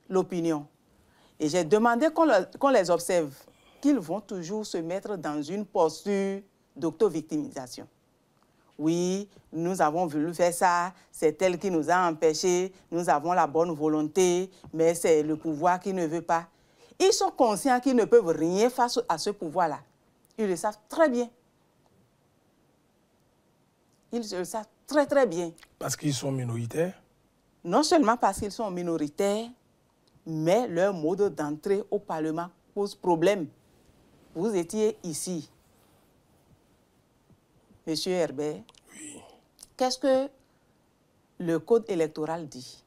l'opinion. Et j'ai demandé qu'on les observe qu'ils vont toujours se mettre dans une posture d'auto-victimisation. Oui, nous avons voulu faire ça, c'est elle qui nous a empêchés, nous avons la bonne volonté, mais c'est le pouvoir qui ne veut pas. Ils sont conscients qu'ils ne peuvent rien face à ce pouvoir-là. Ils le savent très bien. Ils le savent très très bien. Parce qu'ils sont minoritaires Non seulement parce qu'ils sont minoritaires, mais leur mode d'entrée au Parlement pose problème vous étiez ici, Monsieur Herbert. Oui. Qu'est-ce que le code électoral dit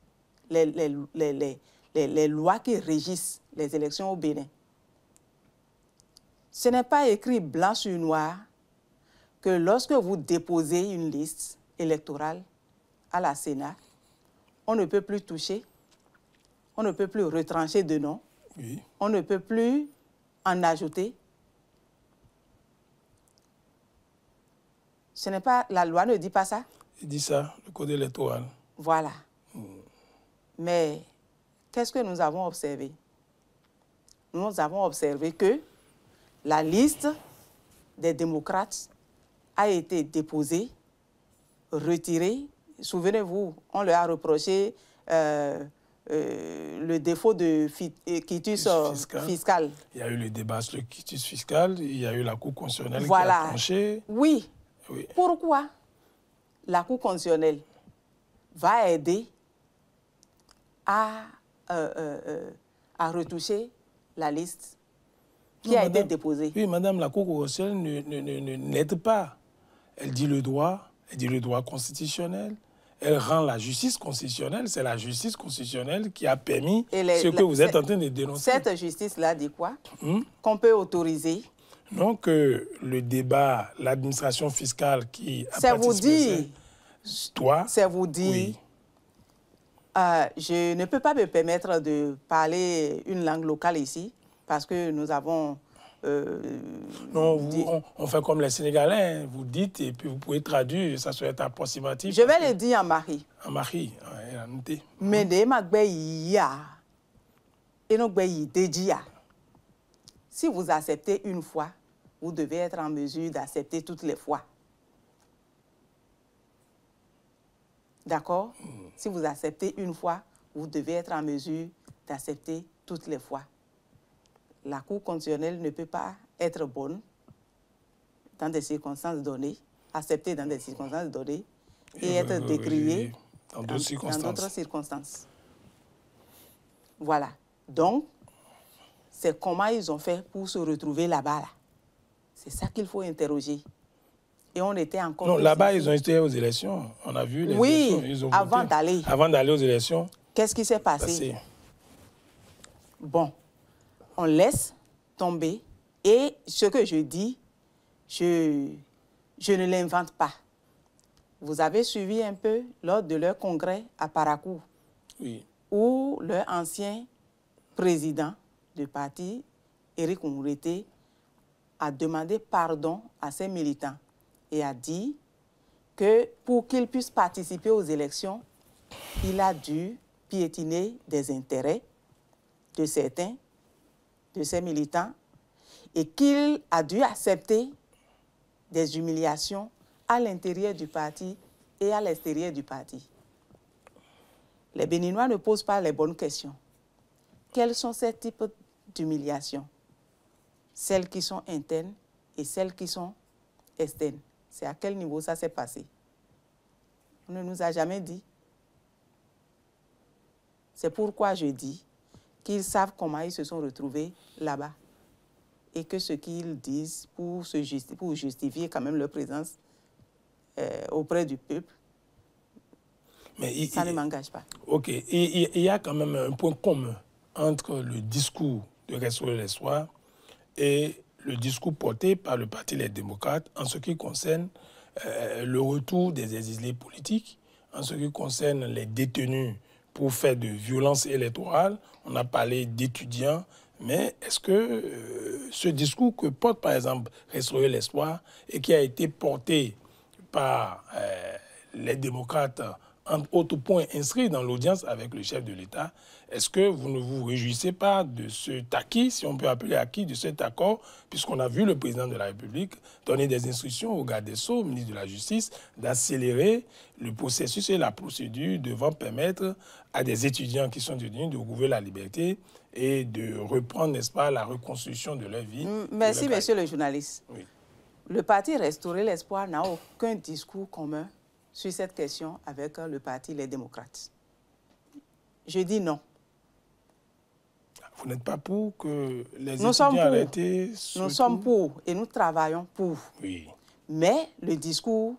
les, lois qui régissent les élections au Bénin. Ce n'est pas écrit blanc sur noir que lorsque vous déposez une liste électorale à la Sénat, on ne peut plus toucher, on ne peut plus retrancher de nom, on ne peut plus en ajouter, Ce n'est pas, la loi ne dit pas ça. Il dit ça, le code électoral. Voilà. Hmm. Mais qu'est-ce que nous avons observé Nous avons observé que la liste des démocrates a été déposée, retirée. Souvenez-vous, on leur a reproché euh, euh, le défaut de euh, quittus fiscal. fiscal. Il y a eu le débat sur le quitus fiscal, il y a eu la Cour constitutionnelle qui a tranché. Oui, pourquoi la Cour constitutionnelle va aider à, euh, euh, euh, à retoucher la liste qui a été déposée Oui, madame, la Cour constitutionnelle n'aide pas. Elle dit le droit, elle dit le droit constitutionnel, elle rend la justice constitutionnelle. C'est la justice constitutionnelle qui a permis ce que vous êtes en train de dénoncer. Cette justice-là dit quoi hmm? Qu'on peut autoriser donc, le débat, l'administration fiscale qui a Ça vous dit, toi, ça vous dit, euh, je ne peux pas me permettre de parler une langue locale ici, parce que nous avons... Euh, non, vous, on, fait comme les Sénégalais, hein. vous dites et puis vous pouvez traduire, ça serait approximatif. Je vais le dire en mari. En mari, Mais de Si vous acceptez une fois, vous devez être en mesure d'accepter toutes les fois. D'accord Si vous acceptez une fois, vous devez être en mesure d'accepter toutes les fois. La Cour conditionnelle ne peut pas être bonne dans des circonstances données, accepter dans des circonstances données et euh, être décriée dans d'autres circonstances. circonstances. Voilà. Donc, c'est comment ils ont fait pour se retrouver là-bas. Là. C'est ça qu'il faut interroger. Et on était encore. Non, là-bas, ils ont été aux élections. On a vu les oui, élections. Oui, avant d'aller. Avant d'aller aux élections. Qu'est-ce qui s'est passé? Bon, on laisse tomber. Et ce que je dis, je, je ne l'invente pas. Vous avez suivi un peu lors de leur congrès à Parakou, oui. où leur ancien président du parti, Eric Oumoureté, a demandé pardon à ses militants et a dit que pour qu'ils puissent participer aux élections, il a dû piétiner des intérêts de certains, de ses militants, et qu'il a dû accepter des humiliations à l'intérieur du parti et à l'extérieur du parti. Les Béninois ne posent pas les bonnes questions. Quels sont ces types d'humiliations celles qui sont internes et celles qui sont externes. C'est à quel niveau ça s'est passé On ne nous a jamais dit. C'est pourquoi je dis qu'ils savent comment ils se sont retrouvés là-bas et que ce qu'ils disent pour, se justifier, pour justifier quand même leur présence euh, auprès du peuple, Mais ça ne m'engage pas. OK. Il, il, y a quand même un point commun entre le discours de les l'espoir et le discours porté par le Parti Les Démocrates en ce qui concerne euh, le retour des exilés politiques, en ce qui concerne les détenus pour faire de violence électorale. On a parlé d'étudiants, mais est-ce que euh, ce discours que porte par exemple Restaurer l'Espoir et qui a été porté par euh, les démocrates autre point inscrit dans l'audience avec le chef de l'État, est-ce que vous ne vous réjouissez pas de cet acquis, si on peut appeler acquis, de cet accord, puisqu'on a vu le président de la République donner des instructions au garde des Sceaux, au ministre de la Justice, d'accélérer le processus et la procédure devant permettre à des étudiants qui sont détenus de rouvrir la liberté et de reprendre, n'est-ce pas, la reconstruction de leur vie. Mm, merci, monsieur le journaliste. Le parti Restaurer l'espoir n'a aucun discours commun sur cette question avec euh, le parti Les Démocrates. Je dis non. Vous n'êtes pas pour que les nous étudiants sommes arrêtés Nous sommes pour et nous travaillons pour. Oui. Mais le discours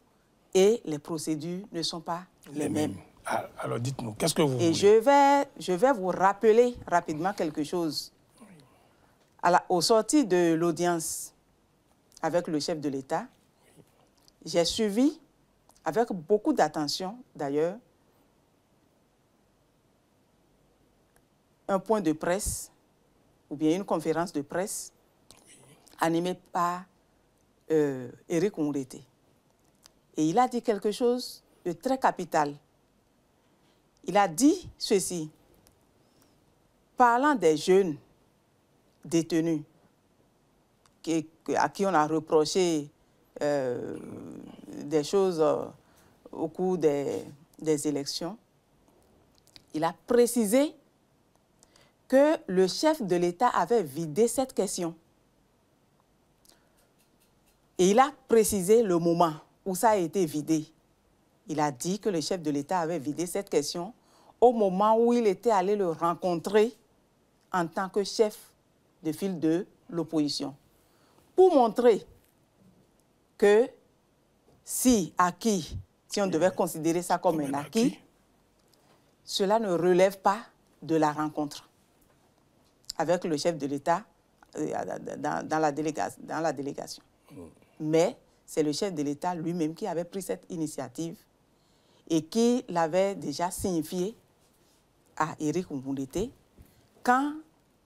et les procédures ne sont pas les, mêmes. Ah, alors dites-nous, qu'est-ce que vous et voulez je vais, je vais vous rappeler rapidement quelque chose. À la, au sorti de l'audience avec le chef de l'État, j'ai suivi avec beaucoup d'attention d'ailleurs, un point de presse ou bien une conférence de presse animée par Eric euh, Et il a dit quelque chose de très capital. Il a dit ceci, parlant des jeunes détenus à qui on a reproché euh, des choses euh, au cours des, des, élections, il a précisé que le chef de l'État avait vidé cette question. Et il a précisé le moment où ça a été vidé. Il a dit que le chef de l'État avait vidé cette question au moment où il était allé le rencontrer en tant que chef de file de l'opposition. Pour montrer que si acquis, si on devait considérer ça comme, un acquis, cela ne relève pas de la rencontre avec le chef de l'État euh, dans, la délégation. Mm. Mais c'est le chef de l'État lui-même qui avait pris cette initiative et qui l'avait déjà signifié à Eric quand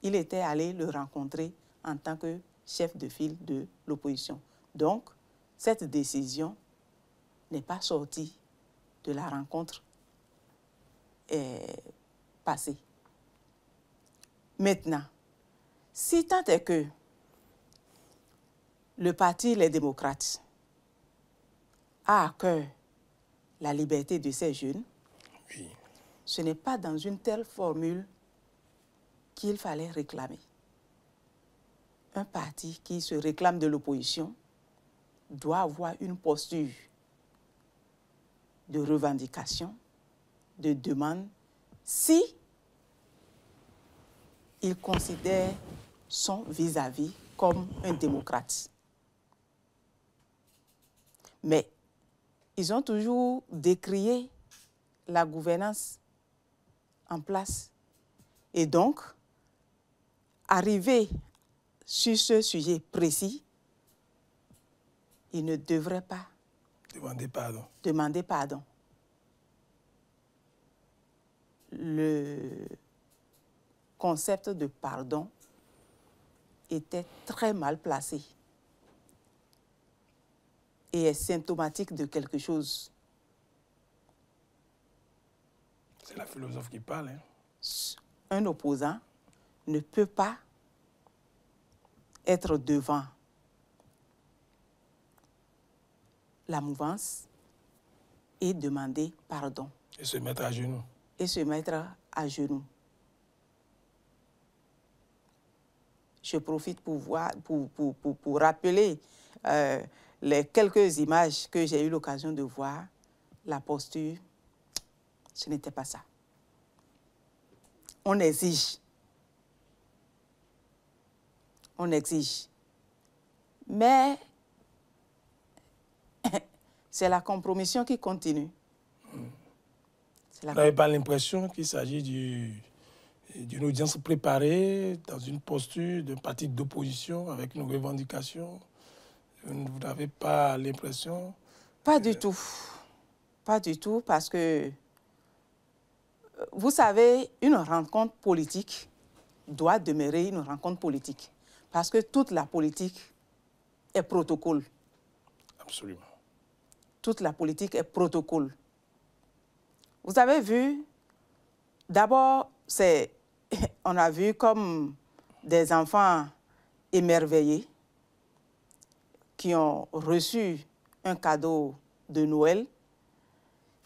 il était allé le rencontrer en tant que chef de file de l'opposition. Donc, cette décision n'est pas sortie de la rencontre euh, passée. Maintenant, si tant est que le Parti Les Démocrates a à cœur la liberté de ces jeunes, ce n'est pas dans une telle formule qu'il fallait réclamer. Un parti qui se réclame de l'opposition doit avoir une posture de revendication, de demande, si il considère son vis-à-vis -vis comme un démocrate. Mais ils ont toujours décrié la gouvernance en place. Et donc, arriver sur ce sujet précis il ne devrait pas. Demander pardon. Demander pardon. Le concept de pardon était très mal placé et est symptomatique de quelque chose. C'est la philosophe qui parle. Hein. Un opposant ne peut pas être devant la mouvance et demander pardon. Et se mettre à genoux. Et se mettre à genoux. Je profite pour, voir, pour, rappeler euh, les quelques images que j'ai eu l'occasion de voir. La posture, ce n'était pas ça. On exige. On exige. Mais c'est la compromission qui continue. Vous n'avez pas l'impression qu'il s'agit d'une audience préparée, dans une posture d'un parti d'opposition, avec une revendication Vous n'avez pas l'impression Pas du tout. Pas du tout, parce que, euh, vous savez, une rencontre politique doit demeurer une rencontre politique, parce que toute la politique est protocole. Absolument toute la politique est protocole. Vous avez vu, d'abord, c'est, *laughs* on a vu comme des enfants émerveillés qui ont reçu un cadeau de Noël.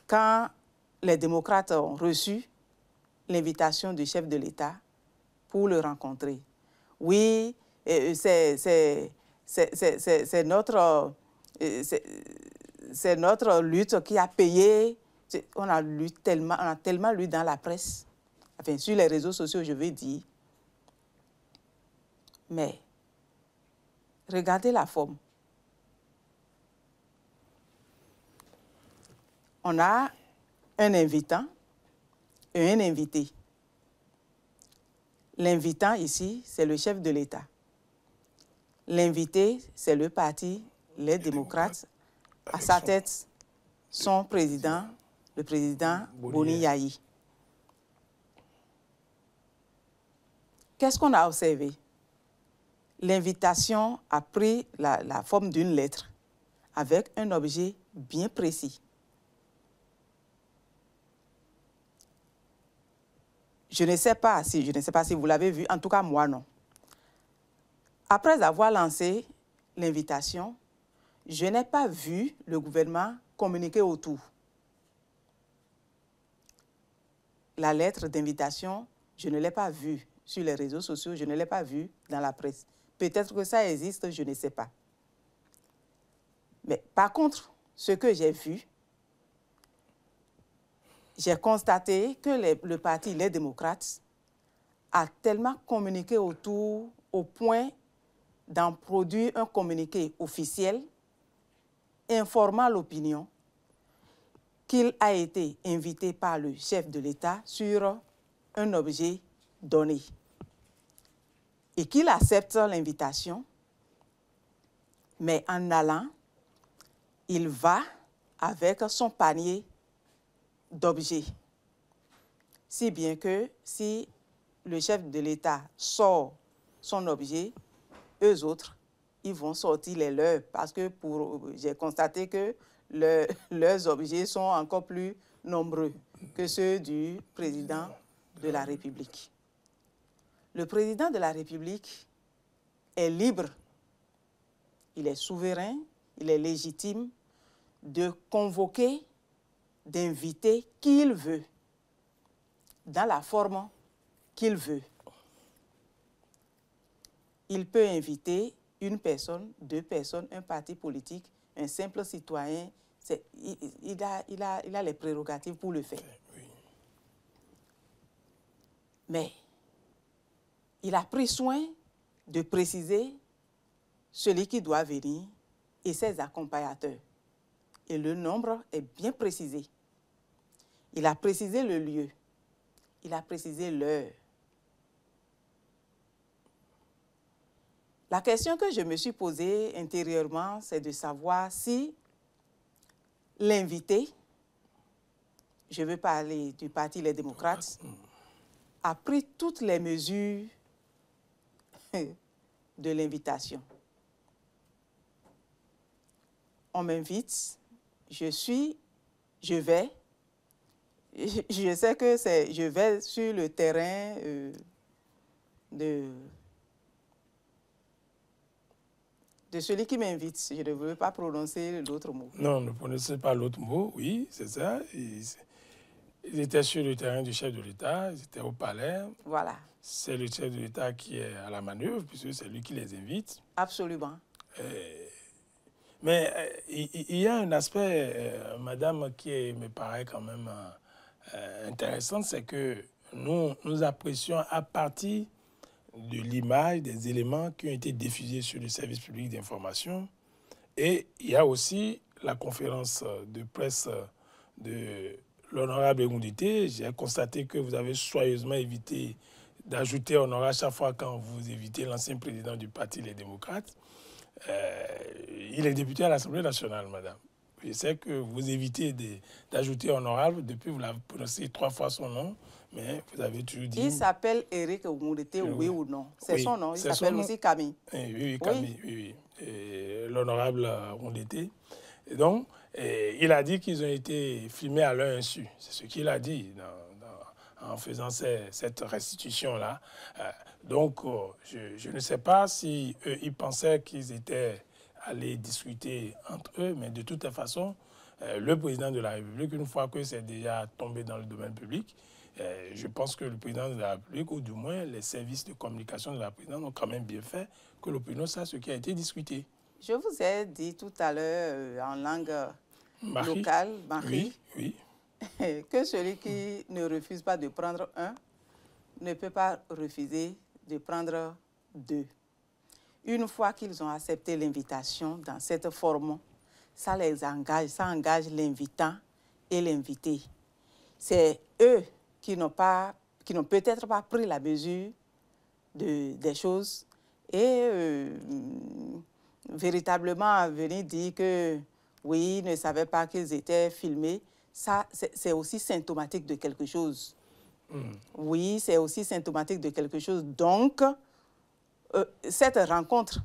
Quand les démocrates ont reçu l'invitation du chef de l'État pour le rencontrer. Oui, c'est notre euh, c'est notre lutte qui a payé. On a, lu tellement, on a tellement lu dans la presse, enfin sur les réseaux sociaux, je veux dire. Mais regardez la forme. On a un invitant et un invité. L'invitant ici, c'est le chef de l'État. L'invité, c'est le parti, les, démocrates à sa tête son président, le président Boni Yayi. Qu'est-ce qu'on a observé L'invitation a pris la, la forme d'une lettre avec un objet bien précis. Je ne sais pas si, je ne sais pas si vous l'avez vu, en tout cas moi non. Après avoir lancé l'invitation, je n'ai pas vu le gouvernement communiquer autour. La lettre d'invitation, je ne l'ai pas vue sur les réseaux sociaux, je ne l'ai pas vue dans la presse. Peut-être que ça existe, je ne sais pas. Mais par contre, ce que j'ai vu, j'ai constaté que le parti Les Démocrates a tellement communiqué autour au point d'en produire un communiqué officiel informant l'opinion qu'il a été invité par le chef de l'État sur un objet donné et qu'il accepte l'invitation, mais en allant, il va avec son panier d'objets. Si bien que si le chef de l'État sort son objet, eux autres ils vont sortir les leurs parce que j'ai constaté que le, *laughs* leurs objets sont encore plus nombreux que ceux du président de la République. Le président de la République est libre, il est souverain, il est légitime de convoquer, d'inviter qui il veut, dans la forme qu'il veut. Il peut inviter une personne, deux personnes, un parti politique, un simple citoyen, il, a, il, a, il, a, les prérogatives pour le faire. Eh Mais il a pris soin de préciser celui qui doit venir et ses accompagnateurs. Et le nombre est bien précisé. Il a précisé le lieu. Il a précisé l'heure. La question que je me suis posée intérieurement, c'est de savoir si l'invité, je veux parler du Parti Les Démocrates, a pris toutes les mesures *laughs* de l'invitation. On m'invite, je suis, je vais. Je sais que c'est je vais sur le terrain euh, de de celui qui m'invite. Je ne veux pas prononcer l'autre mot. Non, ne prononcez pas l'autre mot, oui, c'est ça. Ils, étaient sur le terrain du chef de l'État, ils étaient au palais. Voilà. C'est le chef de l'État qui est à la manœuvre, puisque c'est lui qui les invite. Absolument. mais euh, il y, a un aspect, euh, madame, qui me paraît quand même euh, intéressant, c'est que nous, nous apprécions à partir de l'image, des éléments qui ont été diffusés sur le service public d'information. Et il y a aussi la conférence euh, de presse euh, de l'honorable Émondité. J'ai constaté que vous avez soigneusement évité d'ajouter honorable chaque fois quand vous évitez l'ancien président du parti Les Démocrates. Euh, il est député à l'Assemblée nationale, madame. Je sais que vous évitez d'ajouter honorable depuis vous l'avez prononcé trois fois son nom. Mais vous avez toujours dit. Il s'appelle Eric Mourité, oui. ou non C'est son nom. Il s'appelle aussi Camille. Eh oui, Camille, oui, L'honorable Rondeté. Donc, il a dit qu'ils ont été filmés à leur insu. C'est ce qu'il a dit en faisant cette restitution-là. Euh, donc, euh, je, ne sais pas si ils pensaient qu'ils étaient allés discuter entre eux, mais de toute façon, euh, le président de la République, une fois que c'est déjà tombé dans le domaine public, euh, je pense que le président de la République, ou du moins les services de communication de la présidente ont quand même bien fait que l'opinion sache ce qui a été discuté. Je vous ai dit tout à l'heure euh, en langue euh, locale, Marie, oui, *laughs* que celui qui ne refuse pas de prendre un ne peut pas refuser de prendre deux. Une fois qu'ils ont accepté l'invitation dans cette forme, ça les engage, ça engage l'invitant et l'invité. C'est eux qui n'ont pas, qui n'ont peut-être pas pris la mesure de, des choses et euh, véritablement venir dire que oui, ils ne savaient pas qu'ils étaient filmés, ça, c'est aussi symptomatique de quelque chose. Hmm. Oui, c'est aussi symptomatique de quelque chose. Donc, euh, cette rencontre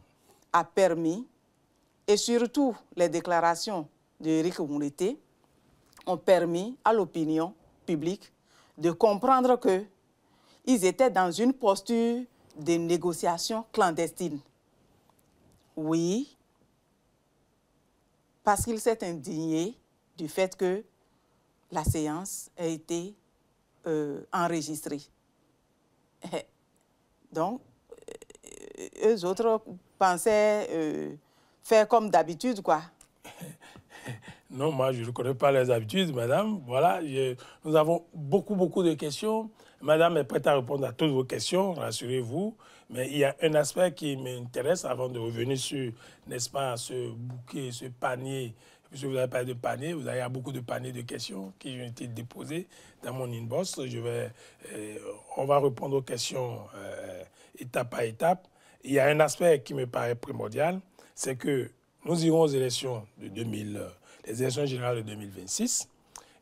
a permis, et surtout les déclarations de Eric ont permis à l'opinion publique de comprendre que ils étaient dans une posture de négociation clandestine. Oui, parce qu'ils s'étaient indignés du fait que la séance a été euh, enregistrée. *laughs* Donc, euh, eux autres pensaient euh, faire comme d'habitude, quoi. *laughs* Non, moi, je ne connais pas les habitudes, madame. Voilà, nous avons beaucoup, beaucoup de questions. Madame est prête à répondre à toutes vos questions, rassurez-vous. Mais il y a un aspect qui m'intéresse avant de revenir sur, n'est-ce pas, ce bouquet, ce panier. Puisque vous avez parlé de panier, vous avez beaucoup de paniers de questions qui ont été déposées dans mon inbox. Je vais, euh, on va répondre aux questions euh, étape par étape. Il y a un aspect qui me paraît primordial, c'est que nous irons aux élections de 2020 les élections générales de 2026,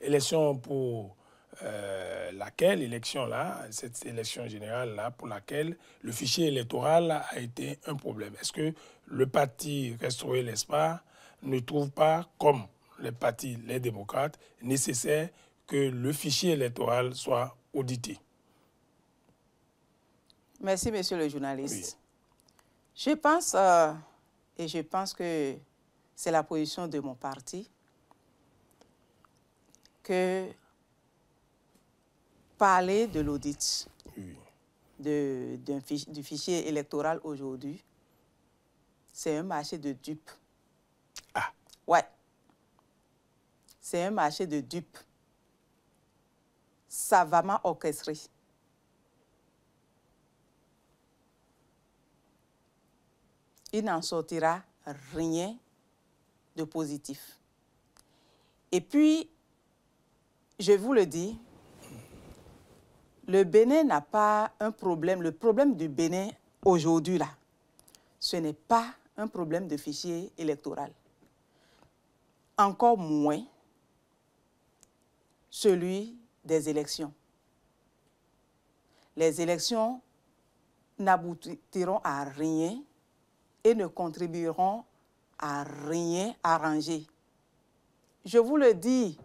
élection pour euh, laquelle, élection là, cette élection générale là, pour laquelle le fichier électoral a été un problème. Est-ce que le parti Restaurer l'espoir, ne trouve pas, comme les partis, les démocrates, nécessaire que le fichier électoral soit audité Merci, monsieur le journaliste. Je pense, euh, et je pense que c'est la position de mon parti, que parler de l'audit du fichier électoral aujourd'hui, c'est un marché de dupes. Ah. Ouais. C'est un marché de dupes. Savamment orchestré. Il n'en sortira rien de positif. Et puis, je vous le dis, le Bénin n'a pas un problème. Le problème du Bénin aujourd'hui, là, ce n'est pas un problème de fichier électoral. Encore moins celui des élections. Les élections n'aboutiront à rien et ne contribueront à rien arranger. Je vous le dis,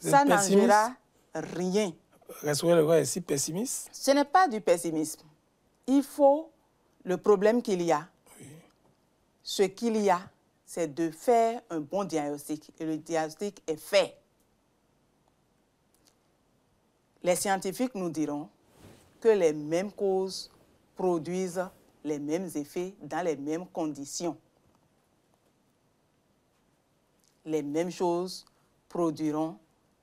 ça n'enlèvera rien. Rassurez le roi est si pessimiste. Ce n'est pas du pessimisme. Il faut le problème qu'il y a. Ce qu'il y a, c'est de faire un bon diagnostic. Et le diagnostic est fait. Les scientifiques nous diront que les mêmes causes produisent les mêmes effets dans les mêmes conditions. Les mêmes choses produiront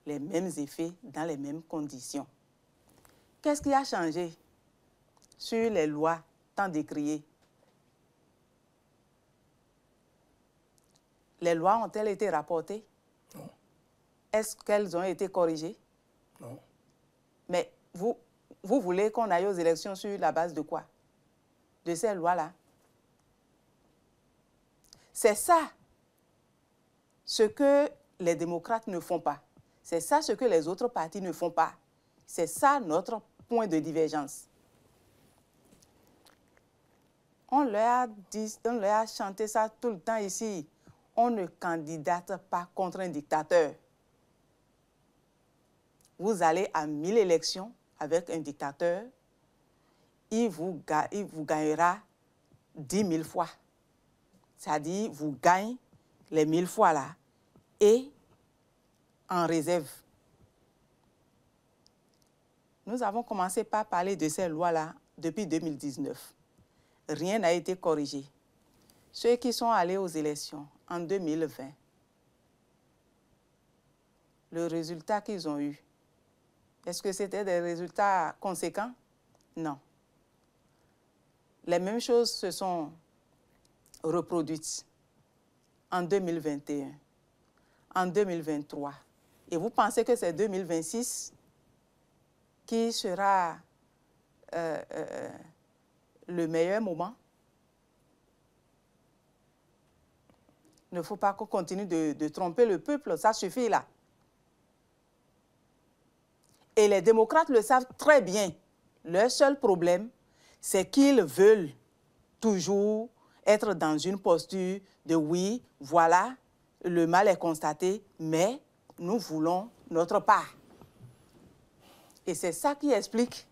les mêmes effets dans les mêmes conditions. Qu'est-ce qui a changé sur les lois tant décriées Les lois ont-elles été rapportées Non. Est-ce qu'elles ont été corrigées Non. Mais vous, vous voulez qu'on aille aux élections sur la base de quoi De ces lois-là C'est ça ce que les démocrates ne font pas. C'est ça ce que les autres partis ne font pas. C'est ça notre point de divergence. On leur, a dit, a chanté ça tout le temps ici. On ne candidate pas contre un dictateur. Vous allez à 1000 élections avec un dictateur, il vous, il vous gagnera 10 000 fois. C'est-à-dire, vous gagnez les 1000 fois là. Et en réserve. Nous avons commencé par parler de ces lois-là depuis 2019. Rien n'a été corrigé. Ceux qui sont allés aux élections en 2020, le résultat qu'ils ont eu, est-ce que c'était des résultats conséquents Non. Les mêmes choses se sont reproduites en 2021, en 2023, et vous pensez que c'est 2026 qui sera euh, euh, le meilleur moment Il ne faut pas qu'on continue de, de tromper le peuple, ça suffit là. Et les démocrates le savent très bien. Leur seul problème, c'est qu'ils veulent toujours être dans une posture de oui, voilà, le mal est constaté, mais nous voulons notre part. Et c'est ça qui explique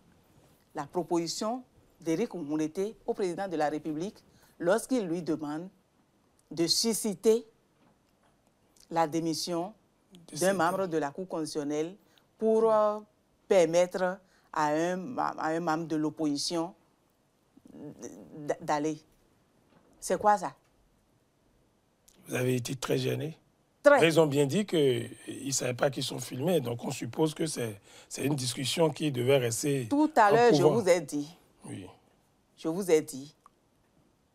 la proposition d'Éric Mouleté au président de la République lorsqu'il lui demande de susciter la démission d'un membre de la Cour constitutionnelle pour euh, permettre à un, à un membre de l'opposition d'aller. C'est quoi ça Vous avez été très gêné raison Ils ont bien dit qu'ils ne savaient pas qu'ils sont filmés, donc on suppose que c'est une discussion qui devait rester. Tout à l'heure, je vous ai dit. Oui. Je vous ai dit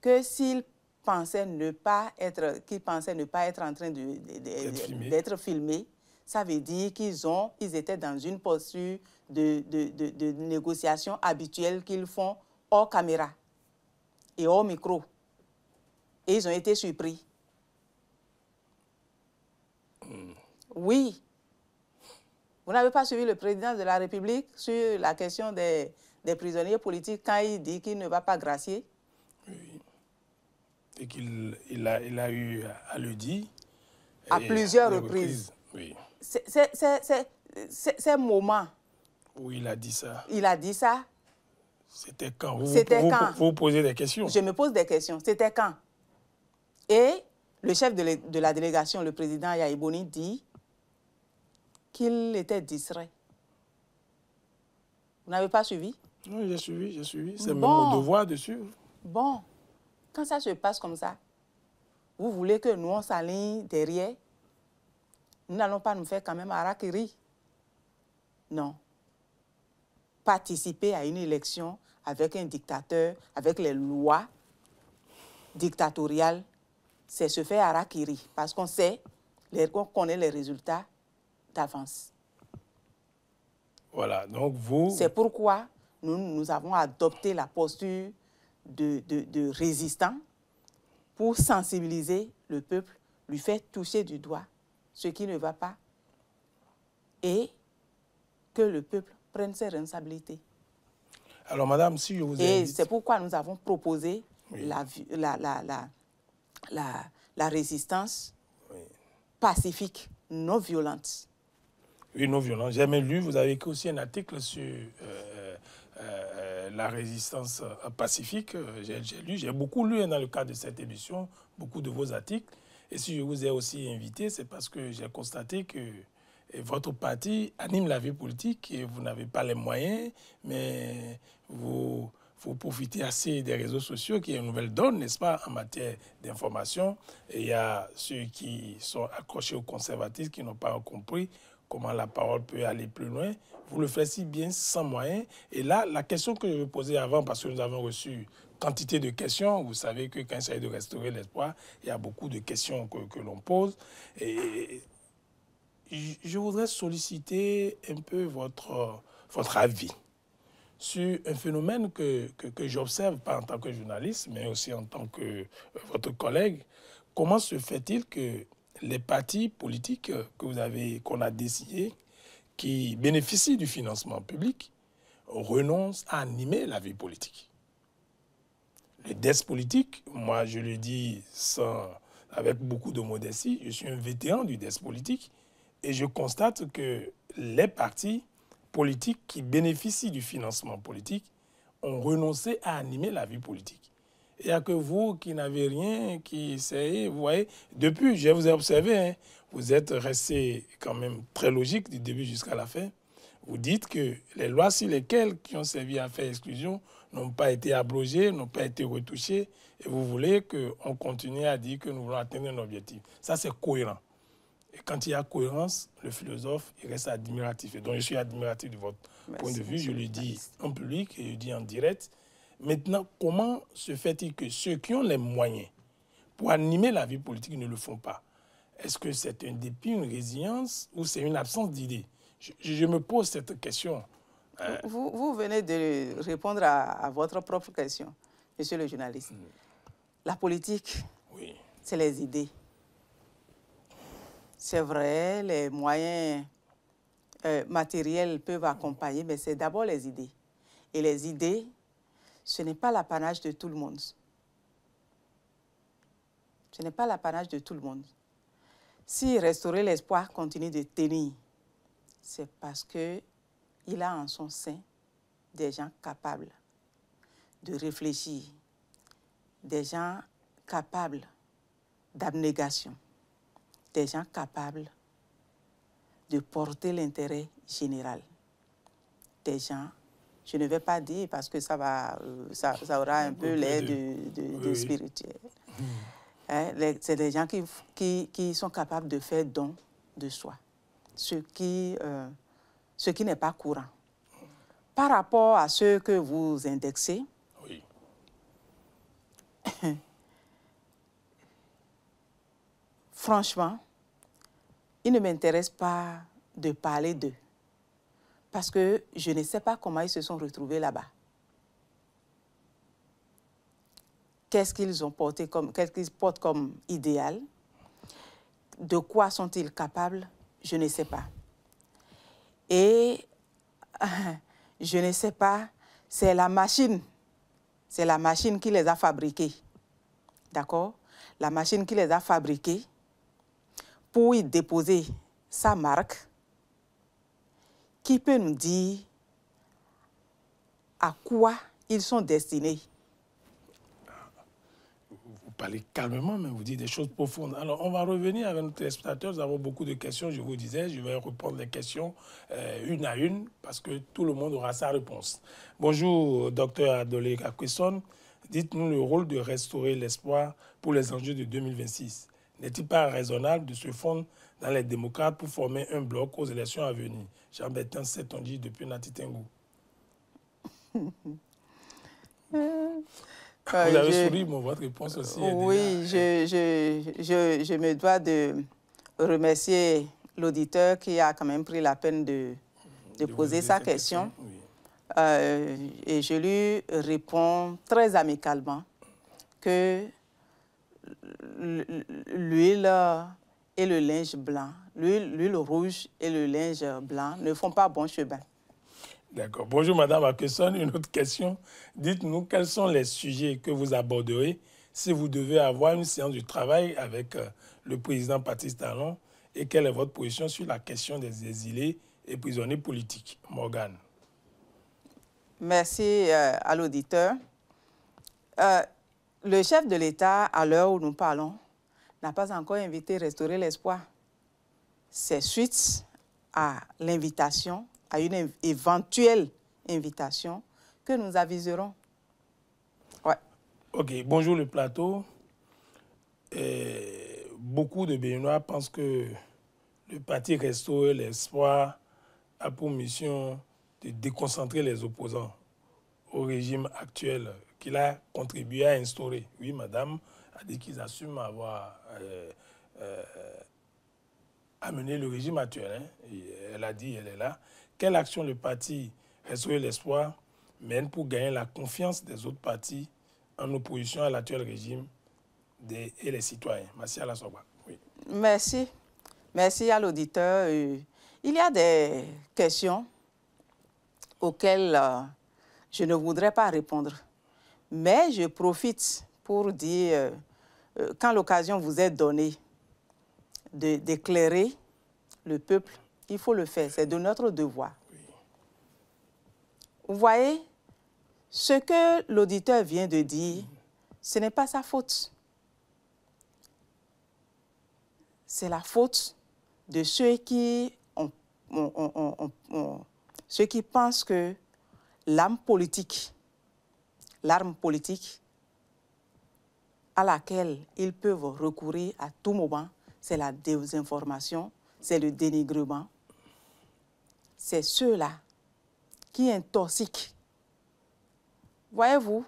que s'ils pensaient ne pas être, qu'ils pensaient ne pas être en train d'être filmés, ça veut dire qu'ils ont, ils étaient dans une posture de, de, de, de négociation habituelle qu'ils font hors caméra et hors micro. Et ils ont été surpris. Oui. Vous n'avez pas suivi le président de la République sur la question des, prisonniers politiques quand il dit qu'il ne va pas gracier Oui. Et qu'il a, eu à le dire. À plusieurs reprises. Oui. Ces moments. Où il a dit ça. Il a dit ça. C'était quand vous, C'était quand vous, posez des questions. Je me pose des questions. C'était quand Et le chef de, de la délégation, le président Yaïboni, dit qu'il était distrait. Vous n'avez pas suivi Oui, j'ai suivi, j'ai suivi. C'est mon devoir de suivre. Bon, quand ça se passe comme ça, vous voulez que nous, on s'aligne derrière Nous n'allons pas nous faire quand même harakiri. Non. Participer à une élection avec un dictateur, avec les lois dictatoriales, c'est se faire harakiri. Parce qu'on sait, on connaît les résultats avance. Voilà, donc vous... C'est pourquoi nous, avons adopté la posture de, résistant pour sensibiliser le peuple, lui faire toucher du doigt ce qui ne va pas et que le peuple prenne ses responsabilités. Alors, madame, si je vous ai. Et c'est pourquoi nous avons proposé la, résistance pacifique, non violente une non-violence. J'ai même lu, vous avez écrit aussi un article sur euh, euh, euh, la résistance pacifique. J'ai lu, j'ai beaucoup lu hein, dans le cadre de cette émission, beaucoup de vos articles. Et si je vous ai aussi invité, c'est parce que j'ai constaté que votre parti anime la vie politique et vous n'avez pas les moyens, mais vous, vous profitez assez des réseaux sociaux qui est une nouvelle donne, n'est-ce pas, en matière d'information. Il y a ceux qui sont accrochés aux conservatistes qui n'ont pas compris comment la parole peut aller plus loin. Vous le faites si bien, sans moyen. Et là, la question que je vais poser avant, parce que nous avons reçu quantité de questions, vous savez que quand il s'agit de restaurer l'espoir, il y a beaucoup de questions que, l'on pose. Et je voudrais solliciter un peu votre, votre avis sur un phénomène que, que, que j'observe, pas en tant que journaliste, mais aussi en tant que euh, votre collègue. Comment se fait-il que les partis politiques euh, que vous avez, qu'on a décidé, qui bénéficient du financement public, renoncent à animer la vie politique. Le DES politique, moi je le dis avec beaucoup de modestie, je suis un vétéran du DES politique et je constate que les partis politiques qui bénéficient du financement politique ont renoncé à animer la vie politique. Il n'y a que vous qui n'avez rien, qui essayez. Vous voyez, depuis, je vous ai observé, hein. vous êtes resté quand même très logique du début jusqu'à la fin. Vous dites que les lois sur lesquelles qui ont servi à faire exclusion n'ont pas été abrogées, n'ont pas été retouchées, et vous voulez qu'on continue à dire que nous voulons atteindre un objectif. Ça, c'est cohérent. Et quand il y a cohérence, le philosophe, il reste admiratif. Et donc, je suis admiratif de votre point de vue. Je le dis en public et je le dis en direct. Maintenant, comment se fait-il que ceux qui ont les moyens pour animer la vie politique ne le font pas Est-ce que c'est un dépit, une résilience ou c'est une absence d'idées je, me pose cette question. Euh, vous, venez de répondre à, votre propre question, monsieur le journaliste. Hmm. La politique, oui. c'est les idées. C'est vrai, les moyens euh, matériels peuvent accompagner, mais c'est d'abord les idées. Et les idées, ce n'est pas l'apanage de tout le monde. Ce n'est pas l'apanage de tout le monde. Si restaurer l'espoir continue de tenir, c'est parce qu'il a en son sein des gens capables de réfléchir, des gens capables d'abnégation, des gens capables de porter l'intérêt général, des gens je ne vais pas dire parce que ça, va, euh, ça, aura un peu l'air de, spirituel. Hmm. Hein, c'est des gens qui, sont capables de faire don de soi, ce qui, euh, qui n'est pas courant. Par rapport à ceux que vous indexez, *coughs* franchement, il ne m'intéresse pas de parler d'eux parce que je ne sais pas comment ils se sont retrouvés là-bas. Qu'est-ce qu'ils ont porté comme, qu'est-ce qu'ils portent comme idéal De quoi sont-ils capables Je ne sais pas. Et *laughs* je ne sais pas, c'est la machine, c'est la machine qui les a fabriqués, d'accord La machine qui les a fabriqués pour y déposer sa marque qui peut nous dire à quoi ils sont destinés Vous parlez calmement, mais vous dites des choses profondes. Alors, on va revenir avec nos téléspectateurs. Nous avons beaucoup de questions, je vous disais. Je vais reprendre les questions euh, une à une parce que tout le monde aura sa réponse. Bonjour, docteur Adolé Kakwisson. Dites-nous le rôle de restaurer l'espoir pour les enjeux de 2026. N'est-il pas raisonnable de se fondre dans les démocrates pour former un bloc aux élections à venir. Jean-Bertin s'étendit depuis Natitengo. *laughs* Euh, vous avez souri, mais votre réponse aussi est Oui, je, je, je, me dois de remercier l'auditeur qui a quand même pris la peine de, de, poser sa question. Euh, et je lui réponds très amicalement que l'huile et le linge blanc, l'huile rouge et le linge blanc ne font pas bon chemin. D'accord. Bonjour Madame Akesson, une autre question. Dites-nous quels sont les sujets que vous aborderez si vous devez avoir une séance de travail avec euh, le président Patrice Talon et quelle est votre position sur la question des exilés et prisonniers politiques Morgane. Merci euh, à l'auditeur. Euh, le chef de l'État, à l'heure où nous parlons, n'a pas encore invité Restaurer l'espoir. C'est suite à l'invitation, à une éventuelle invitation, que nous aviserons. Ouais. Ok, bonjour le plateau. Euh, beaucoup de Béninois pensent que le parti Restaurer l'espoir a pour mission de déconcentrer les opposants au régime actuel qu'il a contribué à instaurer. Oui, madame, cest qu'ils assument avoir euh, euh, amené le régime actuel. Hein. elle a dit, elle est là. Quelle action le parti Ressouille l'espoir mène pour gagner la confiance des autres partis en opposition à l'actuel régime et les citoyens Merci à la oui. Merci. Merci à l'auditeur. Il y a des questions auxquelles euh, je ne voudrais pas répondre. Mais je profite pour dire euh, quand l'occasion vous est donnée d'éclairer le peuple, il faut le faire. C'est de notre devoir. Vous voyez, ce que l'auditeur vient de dire, ce n'est pas sa faute. C'est la faute de ceux qui, ont, ceux qui pensent que l'âme politique, l'arme politique, laquelle ils peuvent recourir à tout moment, c'est la désinformation, c'est le dénigrement. C'est ceux-là qui toxique. Voyez-vous,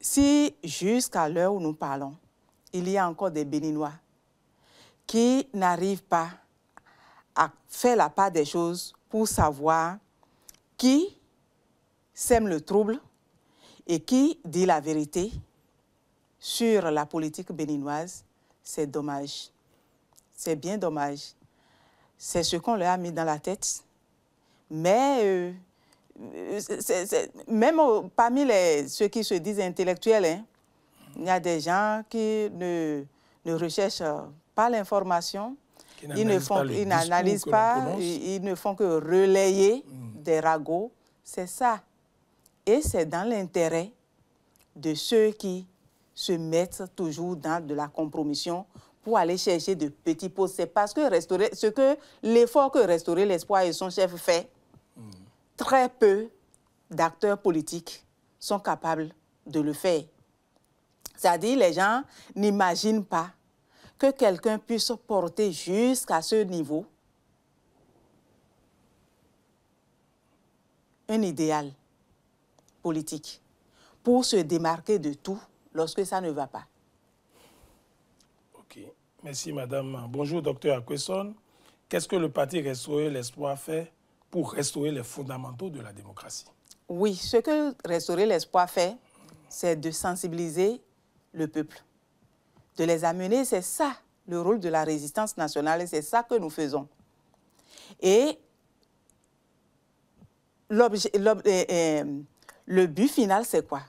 si jusqu'à l'heure où nous parlons, il y a encore des Béninois qui n'arrivent pas à faire la part des choses pour savoir qui sème le trouble et qui dit la vérité sur la politique béninoise, c'est dommage. C'est bien dommage. C'est ce qu'on leur a mis dans la tête. Mais euh, euh, même parmi ceux qui se disent intellectuels, hein, il y a des gens qui ne, recherchent pas l'information, ils ne font, ils n'analysent pas, ils, ne font que relayer hmm. des ragots. C'est ça. Et c'est dans l'intérêt de ceux qui se mettre toujours dans de la compromission pour aller chercher de petits postes. C'est parce que restaurer, ce que l'effort que Restaurer l'Espoir et son chef fait, très peu d'acteurs politiques sont capables de le faire. C'est-à-dire, les gens n'imaginent pas que quelqu'un puisse porter jusqu'à ce niveau un idéal politique pour se démarquer de tout lorsque ça ne va pas. OK. Merci, madame. Bonjour, docteur Aquesson. Qu'est-ce que le parti Restaurer l'Espoir fait pour restaurer les fondamentaux de la démocratie Oui, ce que Restaurer l'Espoir fait, c'est de sensibiliser le peuple, de les amener. C'est ça le rôle de la résistance nationale et c'est ça que nous faisons. Et euh, euh, le but final, c'est quoi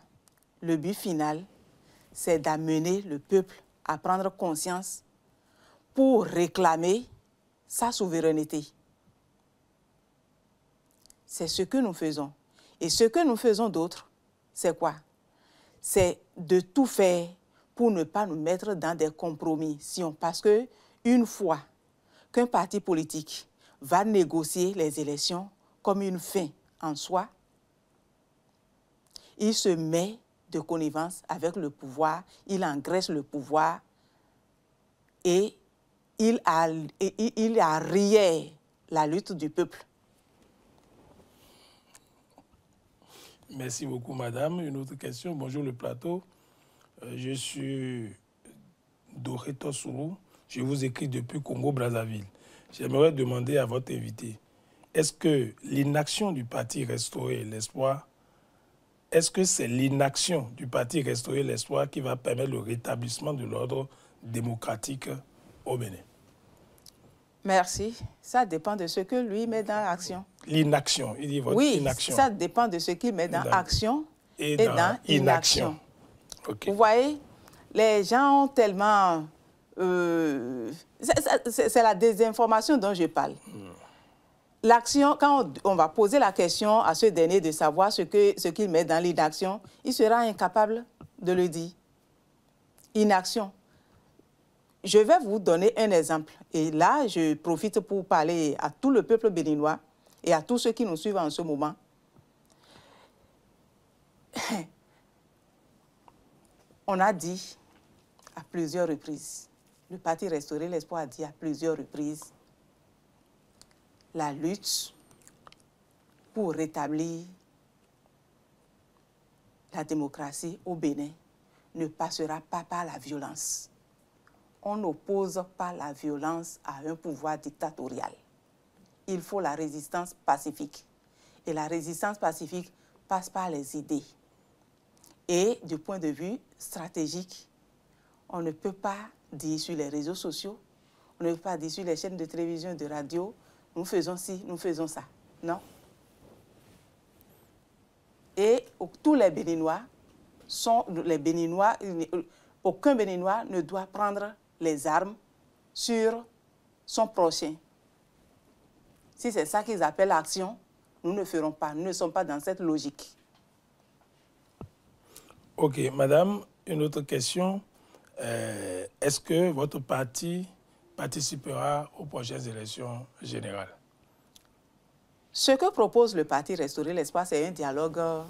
Le but final, c'est d'amener le peuple à prendre conscience pour réclamer sa souveraineté. C'est ce que nous faisons. Et ce que nous faisons d'autres, c'est quoi C'est de tout faire pour ne pas nous mettre dans des compromissions. Parce que une fois qu'un parti politique va négocier les élections comme une fin en soi, il se met de connivence avec le pouvoir, il engraisse le pouvoir et il a, il a rié la lutte du peuple. Merci beaucoup, madame. Une autre question. Bonjour, le plateau. Euh, je suis Doré Tosuru. Je vous écris depuis Congo-Brazzaville. J'aimerais demander à votre invité, est-ce que l'inaction du parti Restaurer l'espoir est-ce que c'est l'inaction du parti Restaurer l'Espoir qui va permettre le rétablissement de l'ordre démocratique au Bénin Merci. Ça dépend de ce que lui met dans l'action. L'inaction, il dit votre oui, ça dépend de ce qu'il met dans, l'action et, dans, Vous voyez, les gens ont tellement... Euh, c'est la désinformation dont je parle. Hmm l'action, quand on, va poser la question à ce dernier de savoir ce qu'il met dans l'inaction, il sera incapable de le dire. Inaction. Je vais vous donner un exemple. Et là, je profite pour parler à tout le peuple béninois et à tous ceux qui nous suivent en ce moment. *laughs* On a dit à plusieurs reprises, le Parti restauré l'Espoir a dit à plusieurs reprises la lutte pour rétablir la démocratie au Bénin ne passera pas par la violence. On n'oppose pas la violence à un pouvoir dictatorial. Il faut la résistance pacifique. Et la résistance pacifique passe par les idées. Et du point de vue stratégique, on ne peut pas dire sur les réseaux sociaux, on ne peut pas dire sur les chaînes de télévision, de radio, nous faisons ci, nous faisons ça. Non. Et tous les Béninois sont les Béninois, aucun Béninois ne doit prendre les armes sur son prochain. Si c'est ça qu'ils appellent action, nous ne ferons pas, nous ne sommes pas dans cette logique. Ok, madame, une autre question. Euh, est-ce que votre parti participera aux prochaines élections générales. Ce que propose le parti Restaurer l'espace c'est un dialogue euh,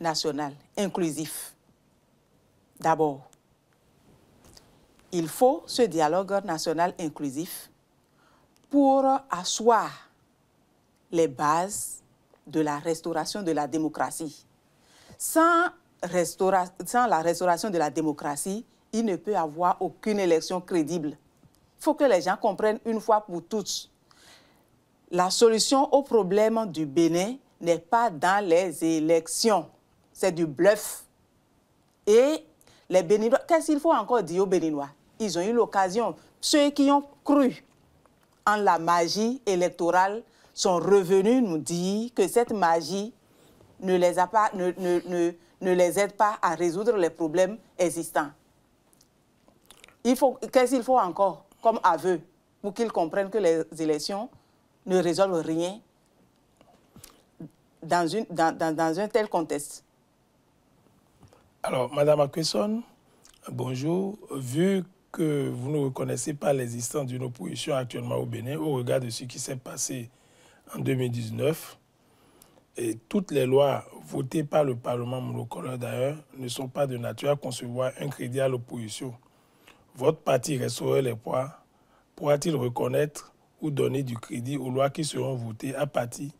national, inclusif. D'abord, il faut ce dialogue national inclusif pour asseoir les bases de la restauration de la démocratie. Sans, sans la restauration de la démocratie, il ne peut avoir aucune élection crédible. Il faut que les gens comprennent une fois pour toutes. La solution au problème du Bénin n'est pas dans les élections. C'est du bluff. Et les Béninois, qu'est-ce qu'il faut encore dire aux Béninois Ils ont eu l'occasion. Ceux qui ont cru en la magie électorale sont revenus nous dire que cette magie ne les, a pas, ne, les aide pas à résoudre les problèmes existants. Qu'est-ce qu'il faut encore comme aveu pour qu'ils comprennent que les élections ne résolvent rien dans, une, dans, un tel contexte. Alors, Madame Akwesson, bonjour. Vu que vous ne reconnaissez pas l'existence d'une opposition actuellement au Bénin au regard de ce qui s'est passé en 2019, et toutes les lois votées par le Parlement monocolore d'ailleurs ne sont pas de nature à concevoir un crédit à l'opposition votre parti restaurer les poids pourra-t-il reconnaître ou donner du crédit aux lois qui seront votées à partir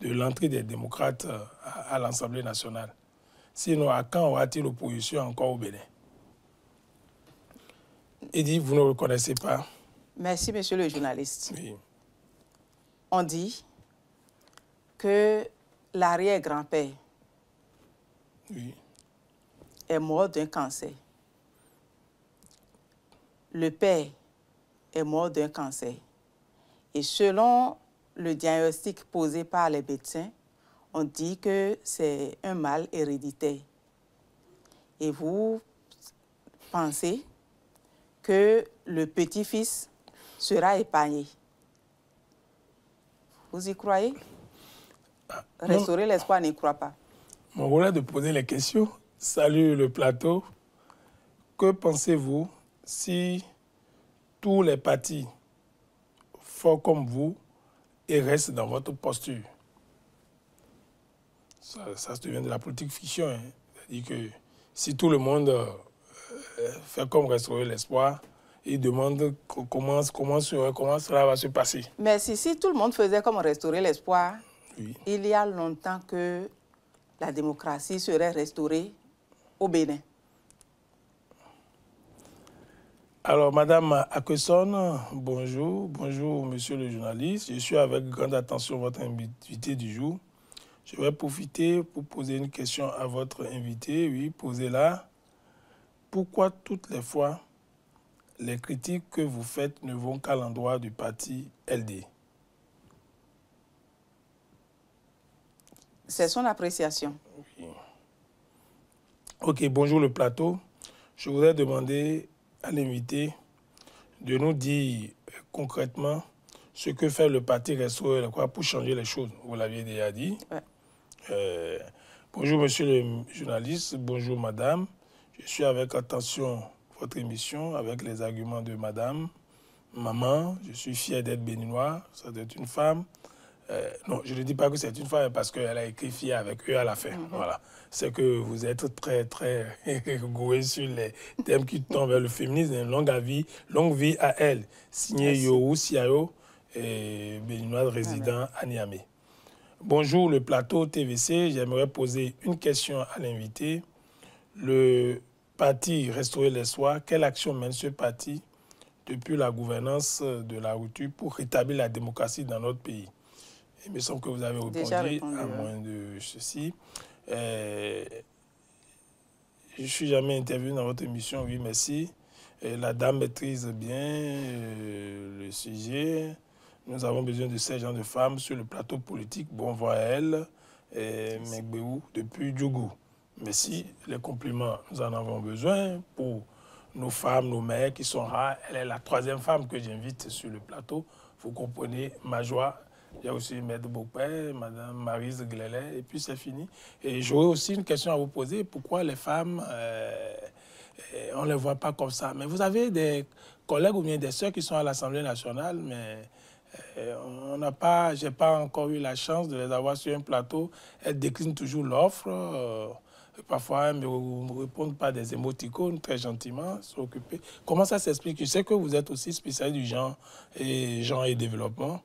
de l'entrée des démocrates euh, à, l'Assemblée nationale Sinon, à quand aura-t-il opposition encore au Bénin dit, vous ne reconnaissez pas. Merci, monsieur le journaliste. On dit que l'arrière-grand-père est mort d'un cancer le père est mort d'un cancer. Et selon le diagnostic posé par les médecins, on dit que c'est un mal héréditaire. Et vous pensez que le petit-fils sera épargné. Vous y croyez ah, Restaurer l'espoir n'y croit pas. Mon rôle de poser les question. Salut le plateau. Que pensez-vous si tous les partis font comme vous et restent dans votre posture, ça, ça devient de la politique fiction. Hein. C'est-à-dire que si tout le monde euh, euh, fait comme restaurer l'espoir, il demande comment, comment, cela va se passer. Mais si, tout le monde faisait comme restaurer l'espoir, il y a longtemps que la démocratie serait restaurée au Bénin. Alors, Madame Akesson, bonjour. Bonjour, monsieur le journaliste. Je suis avec grande attention votre invité du jour. Je vais profiter pour poser une question à votre invité. Oui, posez-la. Pourquoi toutes les fois les critiques que vous faites ne vont qu'à l'endroit du parti LD C'est son appréciation. Oui. Ok, bonjour le plateau. Je voudrais demander à l'invité de nous dire euh, concrètement ce que fait le parti et pour changer les choses. Vous l'aviez déjà dit. Euh, bonjour, monsieur le journaliste. Bonjour, madame. Je suis avec attention votre émission, avec les arguments de madame. Maman, je suis fier d'être béninois, ça doit être une femme. Euh, non, je ne dis pas que c'est une femme parce qu'elle a écrit fille avec eux à la fin. Mhm. Voilà. C'est que vous êtes très, très *laughs* goué sur les thèmes qui tombent vers le féminisme. Longue longue vie à elle. Signé Yohou Siao et de résident à Niamey. Bonjour, le plateau TVC. J'aimerais poser une question à l'invité. Le parti Restaurer les Soirs, quelle action mène ce parti depuis la gouvernance de la rupture pour rétablir la démocratie dans notre pays il me semble que vous avez répondu, à moins de ceci. Euh, je ne suis jamais interviewé dans votre émission, oui, merci. Euh, la dame maîtrise bien euh, le sujet. Nous avons besoin de ces gens de femmes sur le plateau politique. Bon, voilà à elle, Mekbeou depuis Djougou. merci les compliments, nous en avons besoin pour nos femmes, nos mères qui sont rares. Elle est la troisième femme que j'invite sur le plateau. Vous comprenez ma joie il y a aussi Maître Bopé, Madame Marise Glelet, et puis c'est fini. Et j'aurais aussi une question à vous poser. Pourquoi les femmes, euh, euh, on ne les voit pas comme ça Mais vous avez des collègues ou bien des sœurs qui sont à l'Assemblée nationale, mais euh, on n'a pas, j'ai pas encore eu la chance de les avoir sur un plateau. Elles déclinent toujours l'offre. parfois, elles ne me répondent pas des émoticônes très gentiment, s'occuper. Comment ça s'explique Je sais que vous êtes aussi spécialiste du genre et genre et développement.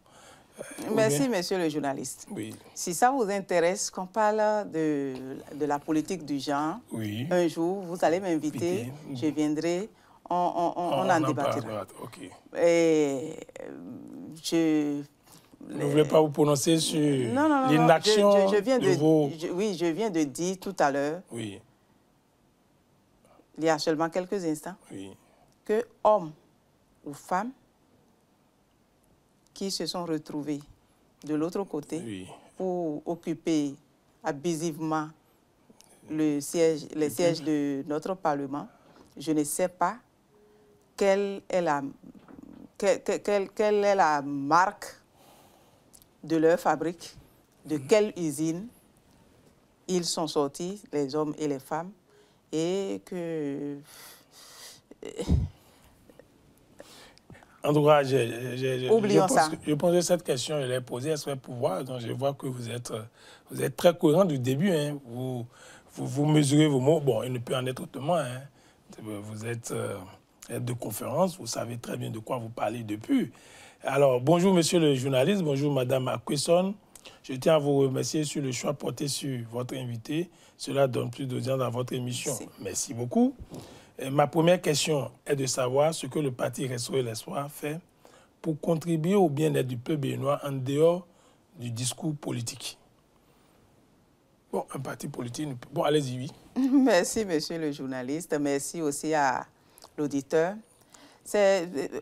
Merci, monsieur le journaliste. Si ça vous intéresse qu'on parle de, de, la politique du genre, oui. un jour, vous allez m'inviter, je viendrai, on, on, on ah, en, en Et euh, je... ne voulais pas vous prononcer sur l'inaction je, de, Oui, je viens de dire tout à l'heure, oui. il y a seulement quelques instants, que homme ou femme, qui se sont retrouvés de l'autre côté pour occuper abusivement le siège, les sièges de notre Parlement. Je ne sais pas quelle est la, quelle, quelle, quelle est la marque de leur fabrique, de mhm. quelle usine ils sont sortis, les hommes et les femmes, et que en j'ai cas, je, cette question, je l'ai posée, à serait pouvoir. Donc, je vois que vous êtes, vous êtes très courant du début. Hein. Vous, vous, mesurez vos mots. Bon, il ne peut en être autrement. Hein. Vous êtes euh, de conférence, vous savez très bien de quoi vous parlez depuis. Alors, bonjour, monsieur le journaliste. Bonjour, madame Aquesson. Je tiens à vous remercier sur le choix porté sur votre invité. Cela donne plus d'audience à votre émission. Merci, Merci beaucoup ma première question est de savoir ce que le parti et l'Espoir fait pour contribuer au bien-être du peuple béninois en dehors du discours politique. Bon, un parti politique. Bon, allez-y, oui. *laughs* Merci, monsieur le journaliste. Merci aussi à l'auditeur.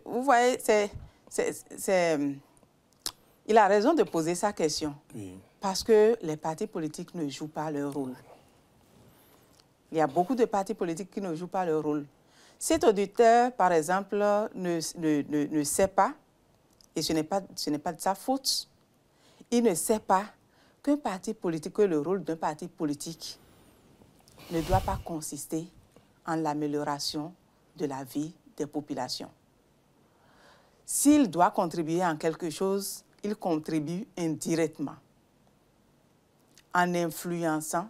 Vous voyez, c'est. Il a raison de poser sa question. Parce que les partis politiques ne jouent pas leur rôle. Il y a beaucoup de partis politiques qui ne jouent pas leur rôle. Cet auditeur, par exemple, ne, ne, ne, sait pas, et ce n'est pas, ce pas de sa faute, il ne sait pas qu'un parti politique, que le rôle d'un parti politique ne doit pas consister en l'amélioration de la vie des populations. S'il doit contribuer en quelque chose, il contribue indirectement en influençant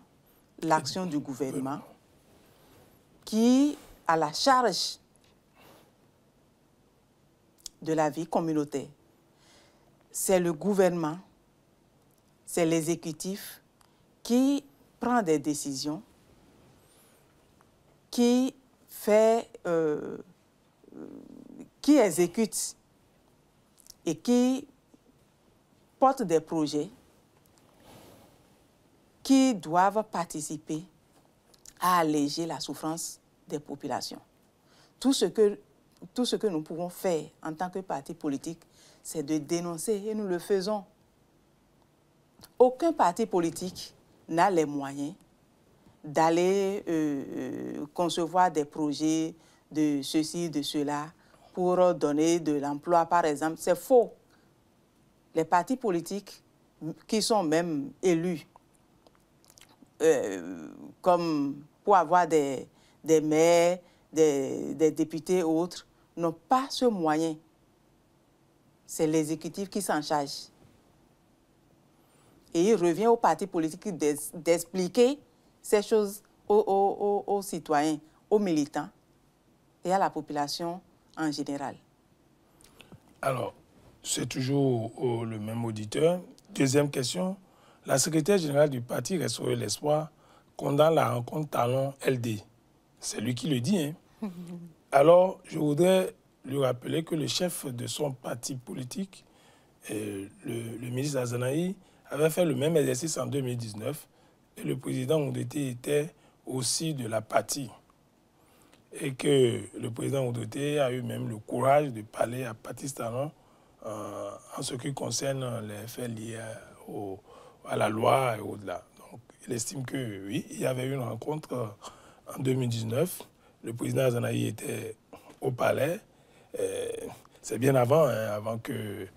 l'action du gouvernement qui a la charge de la vie communautaire. C'est le gouvernement, c'est l'exécutif qui prend des décisions, qui fait, euh, qui exécute et qui porte des projets qui doivent participer à alléger la souffrance des populations. Tout ce que, tout ce que nous pouvons faire en tant que parti politique, c'est de dénoncer et nous le faisons. Aucun parti politique n'a les moyens d'aller euh, euh, concevoir des projets de ceci, de cela, pour donner de l'emploi, par exemple. C'est faux. Les partis politiques qui sont même élus euh, comme pour avoir des, des maires, des, des députés ou autres, n'ont pas ce moyen. C'est l'exécutif qui s'en charge. Et il revient aux partis politiques d'expliquer ces choses aux, aux, citoyens, aux militants et à la population en général. Alors, c'est toujours euh, le même auditeur. Deuxième question, la secrétaire générale du parti Restaurer l'Espoir condamne la rencontre Talon LD. C'est lui qui le dit. Hein. *laughs* Alors, je voudrais lui rappeler que le chef de son parti politique, euh, le, ministre Azanaï, avait fait le même exercice en 2019 et le président Oudoté était aussi de la partie. Et que le président Oudoté a eu même le courage de parler à Patrice Talon euh, en ce qui concerne les faits liés au, à la loi et au-delà. Donc, il estime que oui, il y avait une rencontre euh, en 2019. Le président Azanaï était au palais. Euh, c'est bien avant, hein, avant que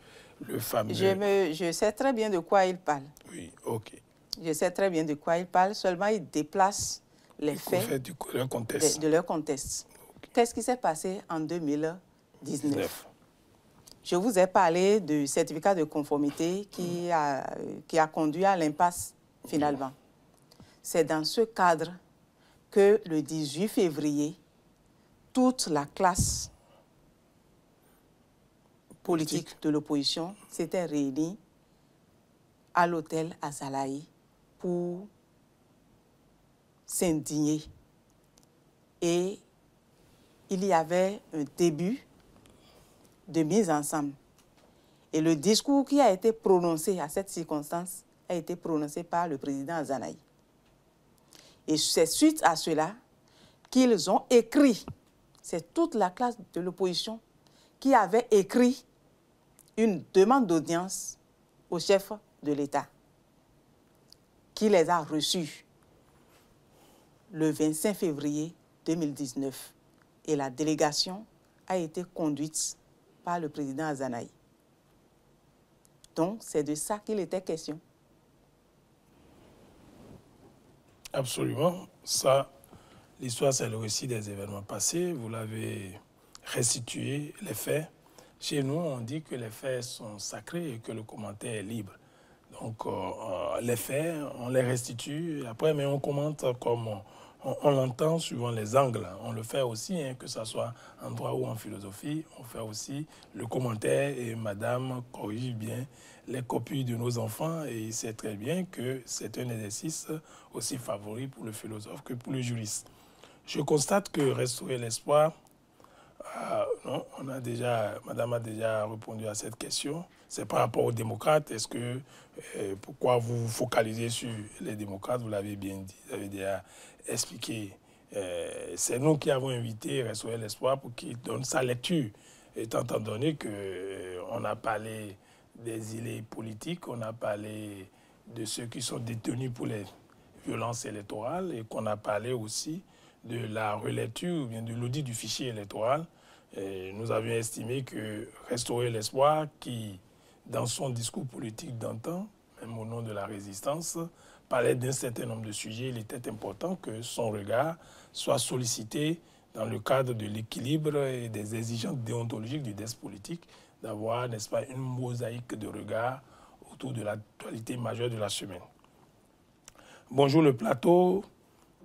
le fameux... Je, sais très bien de quoi il parle. Oui, OK. Je sais très bien de quoi il parle, seulement il déplace les faits du de, leur conteste. Qu'est-ce qui s'est passé en 2019 je vous ai parlé du certificat de conformité qui a, qui a conduit à l'impasse finalement. C'est dans ce cadre que le 18 février, toute la classe politique, de l'opposition s'était réunie à l'hôtel à Salaï pour s'indigner. Et il y avait un début de mise ensemble. Et le discours qui a été prononcé à cette circonstance a été prononcé par le président Zanaï. Et c'est suite à cela qu'ils ont écrit, c'est toute la classe de l'opposition qui avait écrit une demande d'audience au chef de l'État, qui les a reçus le 25 février 2019. Et la délégation a été conduite par le président Azanaï. Donc, c'est de ça qu'il était question. Absolument. Ça, l'histoire, c'est le récit des événements passés. Vous l'avez restitué, les faits. Chez nous, on dit que les faits sont sacrés et que le commentaire est libre. Donc, euh, euh, les faits, on les restitue après, mais on commente comme on, l'entend suivant les angles. On le fait aussi, hein, que ce soit en droit ou en philosophie. On fait aussi le commentaire et Madame corrige bien les copies de nos enfants et il sait très bien que c'est un exercice aussi favori pour le philosophe que pour le juriste. Je constate que restaurer l'espoir, euh, non, on a déjà, Madame a déjà répondu à cette question. C'est par rapport aux démocrates. Est-ce que euh, pourquoi vous vous focalisez sur les démocrates Vous l'avez bien dit, vous avez déjà expliquer. Euh, c'est nous qui avons invité Restaurer l'Espoir pour qu'il donne sa lecture, étant donné qu'on euh, on a parlé des îlets politiques, on a parlé de ceux qui sont détenus pour les violences électorales et qu'on a parlé aussi de la relecture ou bien de l'audit du fichier électoral. Euh, nous avions estimé que Restaurer l'Espoir, qui, dans son discours politique d'antan, même au nom de la résistance, parlait d'un certain nombre de sujets, il était important que son regard soit sollicité dans le cadre de l'équilibre et des exigences déontologiques du DES politique, d'avoir, n'est-ce pas, une mosaïque de regards autour de l'actualité majeure de la semaine. Bonjour le plateau.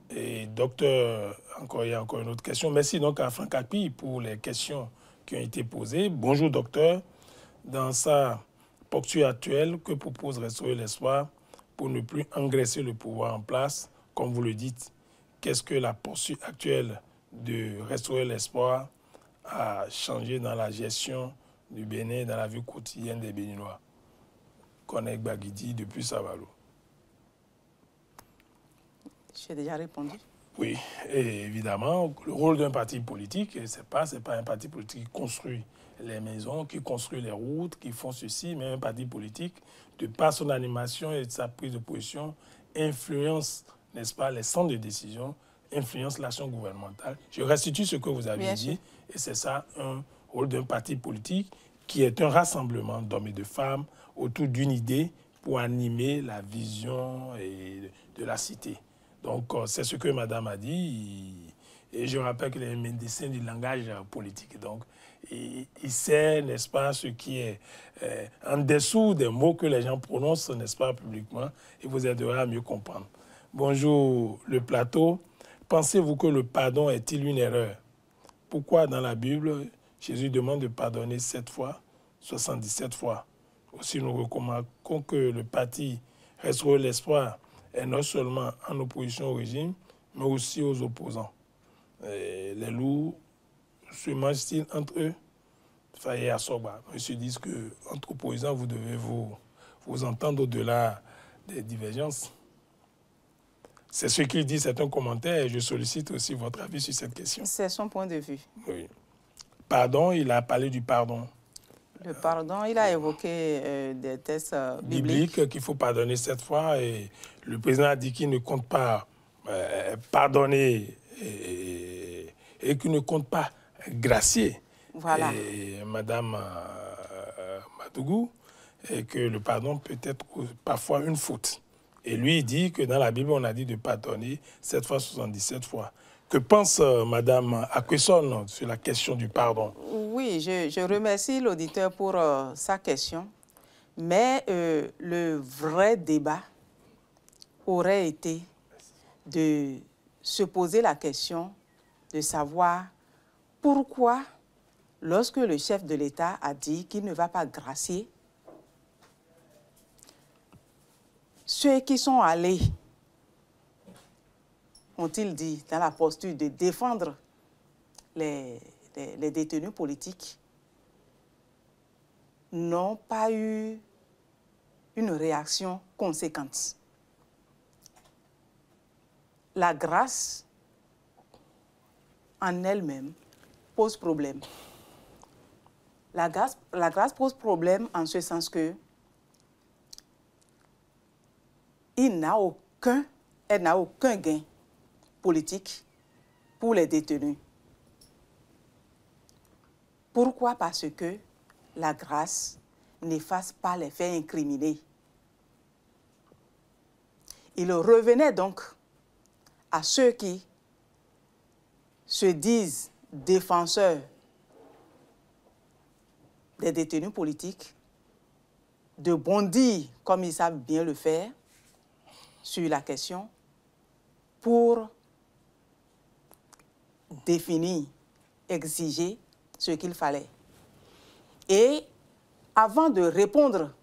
Et docteur, encore, il y a encore une autre question. Merci donc à Franck Api pour les questions qui ont été posées. Bonjour docteur. Dans sa posture actuelle, que propose Restaurer l'espoir pour ne plus engraisser le pouvoir en place, comme vous le dites, qu'est-ce que la poursuite actuelle de restaurer l'espoir a changé dans la gestion du Bénin, dans la vie quotidienne des Béninois Connect Baguidi depuis Savalo. J'ai déjà répondu. Oui, évidemment, le rôle d'un parti politique, ce n'est pas, pas un parti politique qui construit les maisons, qui construit les routes, qui font ceci, mais un parti politique de par son animation et de sa prise de position, influence, n'est-ce pas, les centres de décision, influence l'action gouvernementale. Je restitue ce que vous avez dit, et c'est ça un rôle d'un parti politique qui est un rassemblement d'hommes et de femmes autour d'une idée pour animer la vision et de la cité. Donc, euh, c'est ce que madame a dit. Et je rappelle que les médecins du langage politique. Donc, il, sait, n'est-ce pas, ce qui est euh, en dessous des mots que les gens prononcent, n'est-ce pas, publiquement, et vous aidera à mieux comprendre. Bonjour, le plateau. Pensez-vous que le pardon est-il une erreur Pourquoi dans la Bible, Jésus demande de pardonner sept fois, 77 fois Aussi, nous recommandons que le parti reste l'espoir, et non seulement en opposition au régime, mais aussi aux opposants. Euh, les loups se mangent-ils entre eux Faye Ils se disent que opposants, vous devez vous, vous entendre au-delà des divergences. C'est ce qu'il dit, c'est un commentaire et je sollicite aussi votre avis sur cette question. C'est son point de vue. Oui. Pardon, il a parlé du pardon. Le pardon, il a euh, évoqué euh, des tests euh, bibliques. qu'il faut pardonner cette fois et le président a dit qu'il ne compte pas pardonner et qu'il ne compte pas gracier voilà. et Madame euh, euh, Madougou et que le pardon peut être parfois une faute. Et lui, il dit que dans la Bible, on a dit de pardonner 7 fois 77 fois. Que pense euh, Madame Aquesson sur la question du pardon Oui, je, remercie l'auditeur pour sa question. Mais le vrai débat aurait été de se poser la question de savoir pourquoi, lorsque le chef de l'État a dit qu'il ne va pas gracier ceux qui sont allés, ont-ils dit, dans la posture de défendre les, détenus politiques, n'ont pas eu une réaction conséquente. La grâce en elle-même pose problème. La grâce, la grâce pose problème en ce sens que il n'a aucun, elle n'a aucun gain politique pour les détenus. Pourquoi Parce que la grâce n'efface pas les faits incriminés. Il revenait donc à ceux qui se disent défenseur des détenus politiques, de bondir, comme ils savent bien le faire, sur la question pour définir, exiger ce qu'il fallait. Et avant de répondre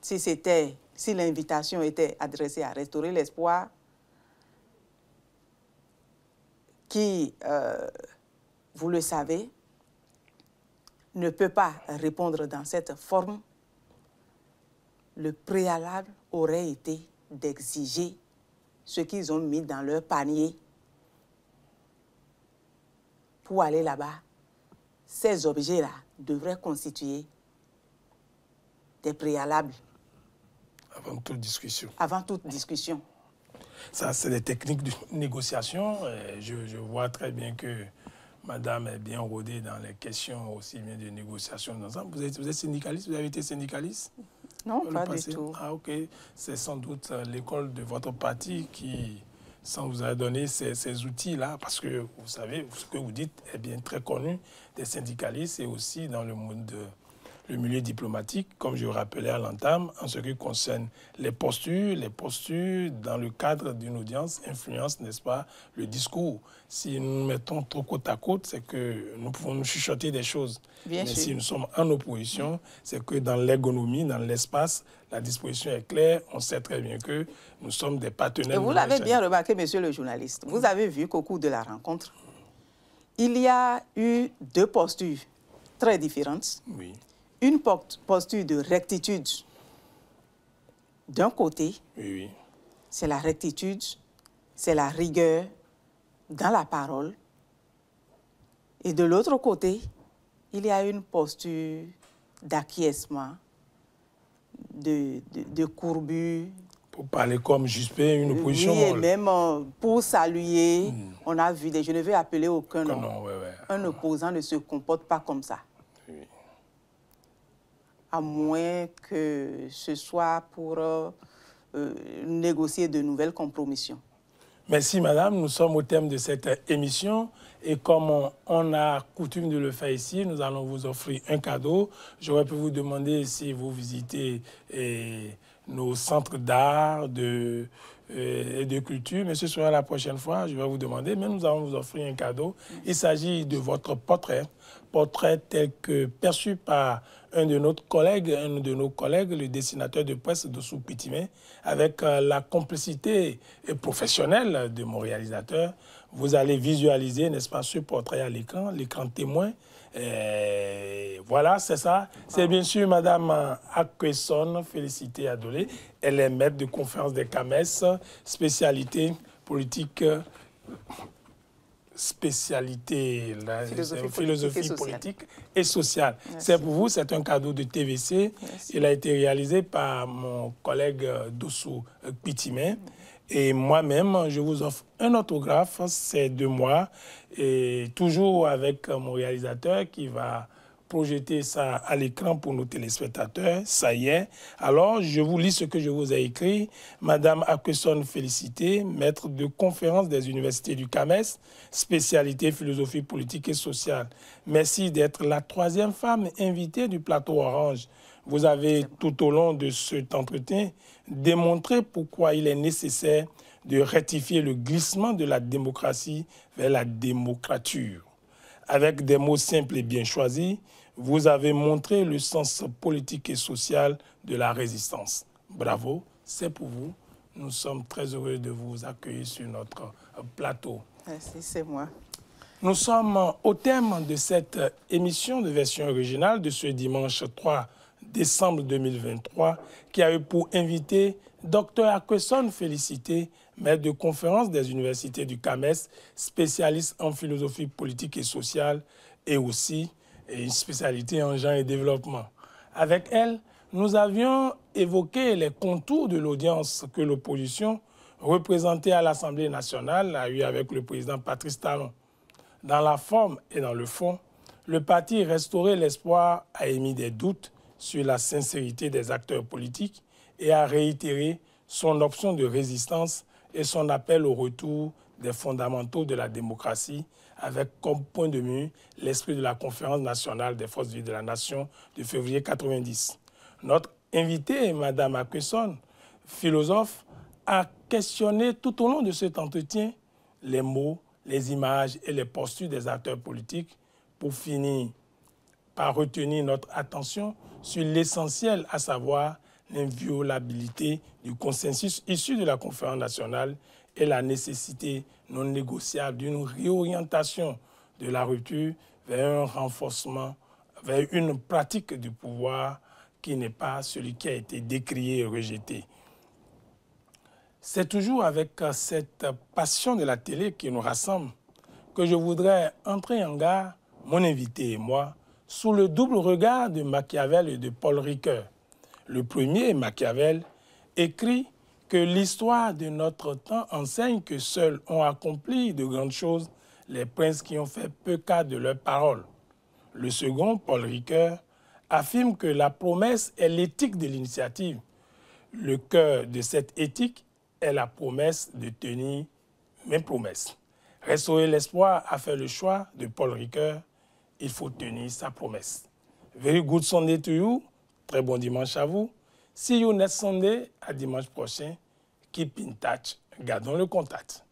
si c'était, si l'invitation était adressée à restaurer l'espoir, qui euh, vous le savez, ne peut pas répondre dans cette forme, le préalable aurait été d'exiger ce qu'ils ont mis dans leur panier pour aller là-bas. Ces objets-là devraient constituer des préalables. Avant toute discussion. Avant toute discussion. Ça, c'est des techniques de négociation. Euh, je, vois très bien que Madame est bien rodée dans les questions aussi bien de négociation Vous êtes, syndicaliste Vous avez été syndicaliste Non, pas du tout. Ah, ok. C'est sans doute euh, l'école de votre parti qui sans vous a donné ces, ces outils-là, parce que vous savez, ce que vous dites est bien très connu des syndicalistes et aussi dans le monde de, le milieu diplomatique, comme je vous rappelais à l'entame, en ce qui concerne les postures, les postures dans le cadre d'une audience influencent, n'est-ce pas, le discours. Si nous mettons trop côte à côte, c'est que nous pouvons nous chuchoter des choses. Bien Mais si nous sommes en opposition, c'est que dans l'ergonomie, dans l'espace, la disposition est claire. On sait très bien que nous sommes des partenaires. Et vous l'avez bien remarqué, monsieur le journaliste. Vous avez vu qu'au cours de la rencontre, il y a eu deux postures très différentes. Oui une posture de rectitude d'un côté, c'est la rectitude, c'est la rigueur dans la parole. Et de l'autre côté, il y a une posture d'acquiescement, de, de, courbure. Pour parler comme Juspé, une opposition. Oui, même euh, pour saluer, hmm. on a vu des. Je ne vais appeler aucun nom. Un opposant ne se comporte pas comme ça à moins que ce soit pour euh, euh, négocier de nouvelles compromissions. Merci Madame, nous sommes au thème de cette émission et comme on, a coutume de le faire ici, nous allons vous offrir un cadeau. J'aurais pu vous demander si vous visitez eh, nos centres d'art de, eh, et de culture, mais ce sera la prochaine fois, je vais vous demander, mais nous allons vous offrir un cadeau. Il s'agit de votre portrait, portrait tel que perçu par un de notre collègue, un de nos collègues, le dessinateur de presse de Soupitiné, avec euh, la complicité euh, professionnelle de mon réalisateur. Vous allez visualiser, n'est-ce pas, ce portrait à l'écran, l'écran témoin. Euh, voilà, c'est ça. C'est bien sûr Madame Aquesson, félicité Adolé. Elle est maître de conférence des CAMES, spécialité politique spécialité, la philosophie, politique, et sociale. C'est pour vous, c'est un cadeau de TVC. Il a été réalisé par mon collègue euh, Dossou euh, Pitimé mm. Et moi-même, je vous offre un autographe, c'est de moi, et toujours avec euh, mon réalisateur qui va projeter ça à l'écran pour nos téléspectateurs. Ça y est. Alors, je vous lis ce que je vous ai écrit. Madame Acquesson Félicité, maître de conférence des universités du CAMES, spécialité philosophie politique et sociale. Merci d'être la troisième femme invitée du plateau Orange. Vous avez tout au long de cet entretien démontré pourquoi il est nécessaire de rectifier le glissement de la démocratie vers la démocrature. Avec des mots simples et bien choisis, vous avez montré le sens politique et social de la résistance. Bravo, c'est pour vous. Nous sommes très heureux de vous accueillir sur notre plateau. Merci, c'est moi. Nous sommes au thème de cette émission de version originale de ce dimanche 3 décembre 2023 qui a eu pour invité Dr. Aquesson Félicité, maître de conférence des universités du CAMES, spécialiste en philosophie politique et sociale et aussi une spécialité en genre et développement. Avec elle, nous avions évoqué les contours de l'audience que l'opposition représentée à l'Assemblée nationale a eue avec le président Patrice Talon. Dans la forme et dans le fond, le parti Restaurer l'espoir a émis des doutes sur la sincérité des acteurs politiques et a réitéré son option de résistance et son appel au retour des fondamentaux de la démocratie avec comme point de vue l'esprit de la conférence nationale des forces de la nation de février 90. Notre invitée, Mme Aquesson, philosophe, a questionné tout au long de cet entretien les mots, les images et les postures des acteurs politiques pour finir par retenir notre attention sur l'essentiel, à savoir l'inviolabilité du consensus issu de la conférence nationale et la nécessité non négociable d'une réorientation de la rupture vers un renforcement, vers une pratique du pouvoir qui n'est pas celui qui a été décrié et rejeté. C'est toujours avec euh, cette passion de la télé qui nous rassemble que je voudrais entrer en gare, mon invité et moi, sous le double regard de Machiavel et de Paul Ricoeur le premier, Machiavel, écrit que l'histoire de notre temps enseigne que seuls ont accompli de grandes choses les princes qui ont fait peu cas de leurs paroles. Le second, Paul Ricoeur, affirme que la promesse est l'éthique de l'initiative. Le cœur de cette éthique est la promesse de tenir mes promesses. Restaurer l'espoir a fait le choix de Paul Ricoeur. Il faut tenir sa promesse. Very good Sunday to you. Très bon dimanche à vous. Si you next Sunday, à dimanche prochain. Keep in touch. Gardons le contact.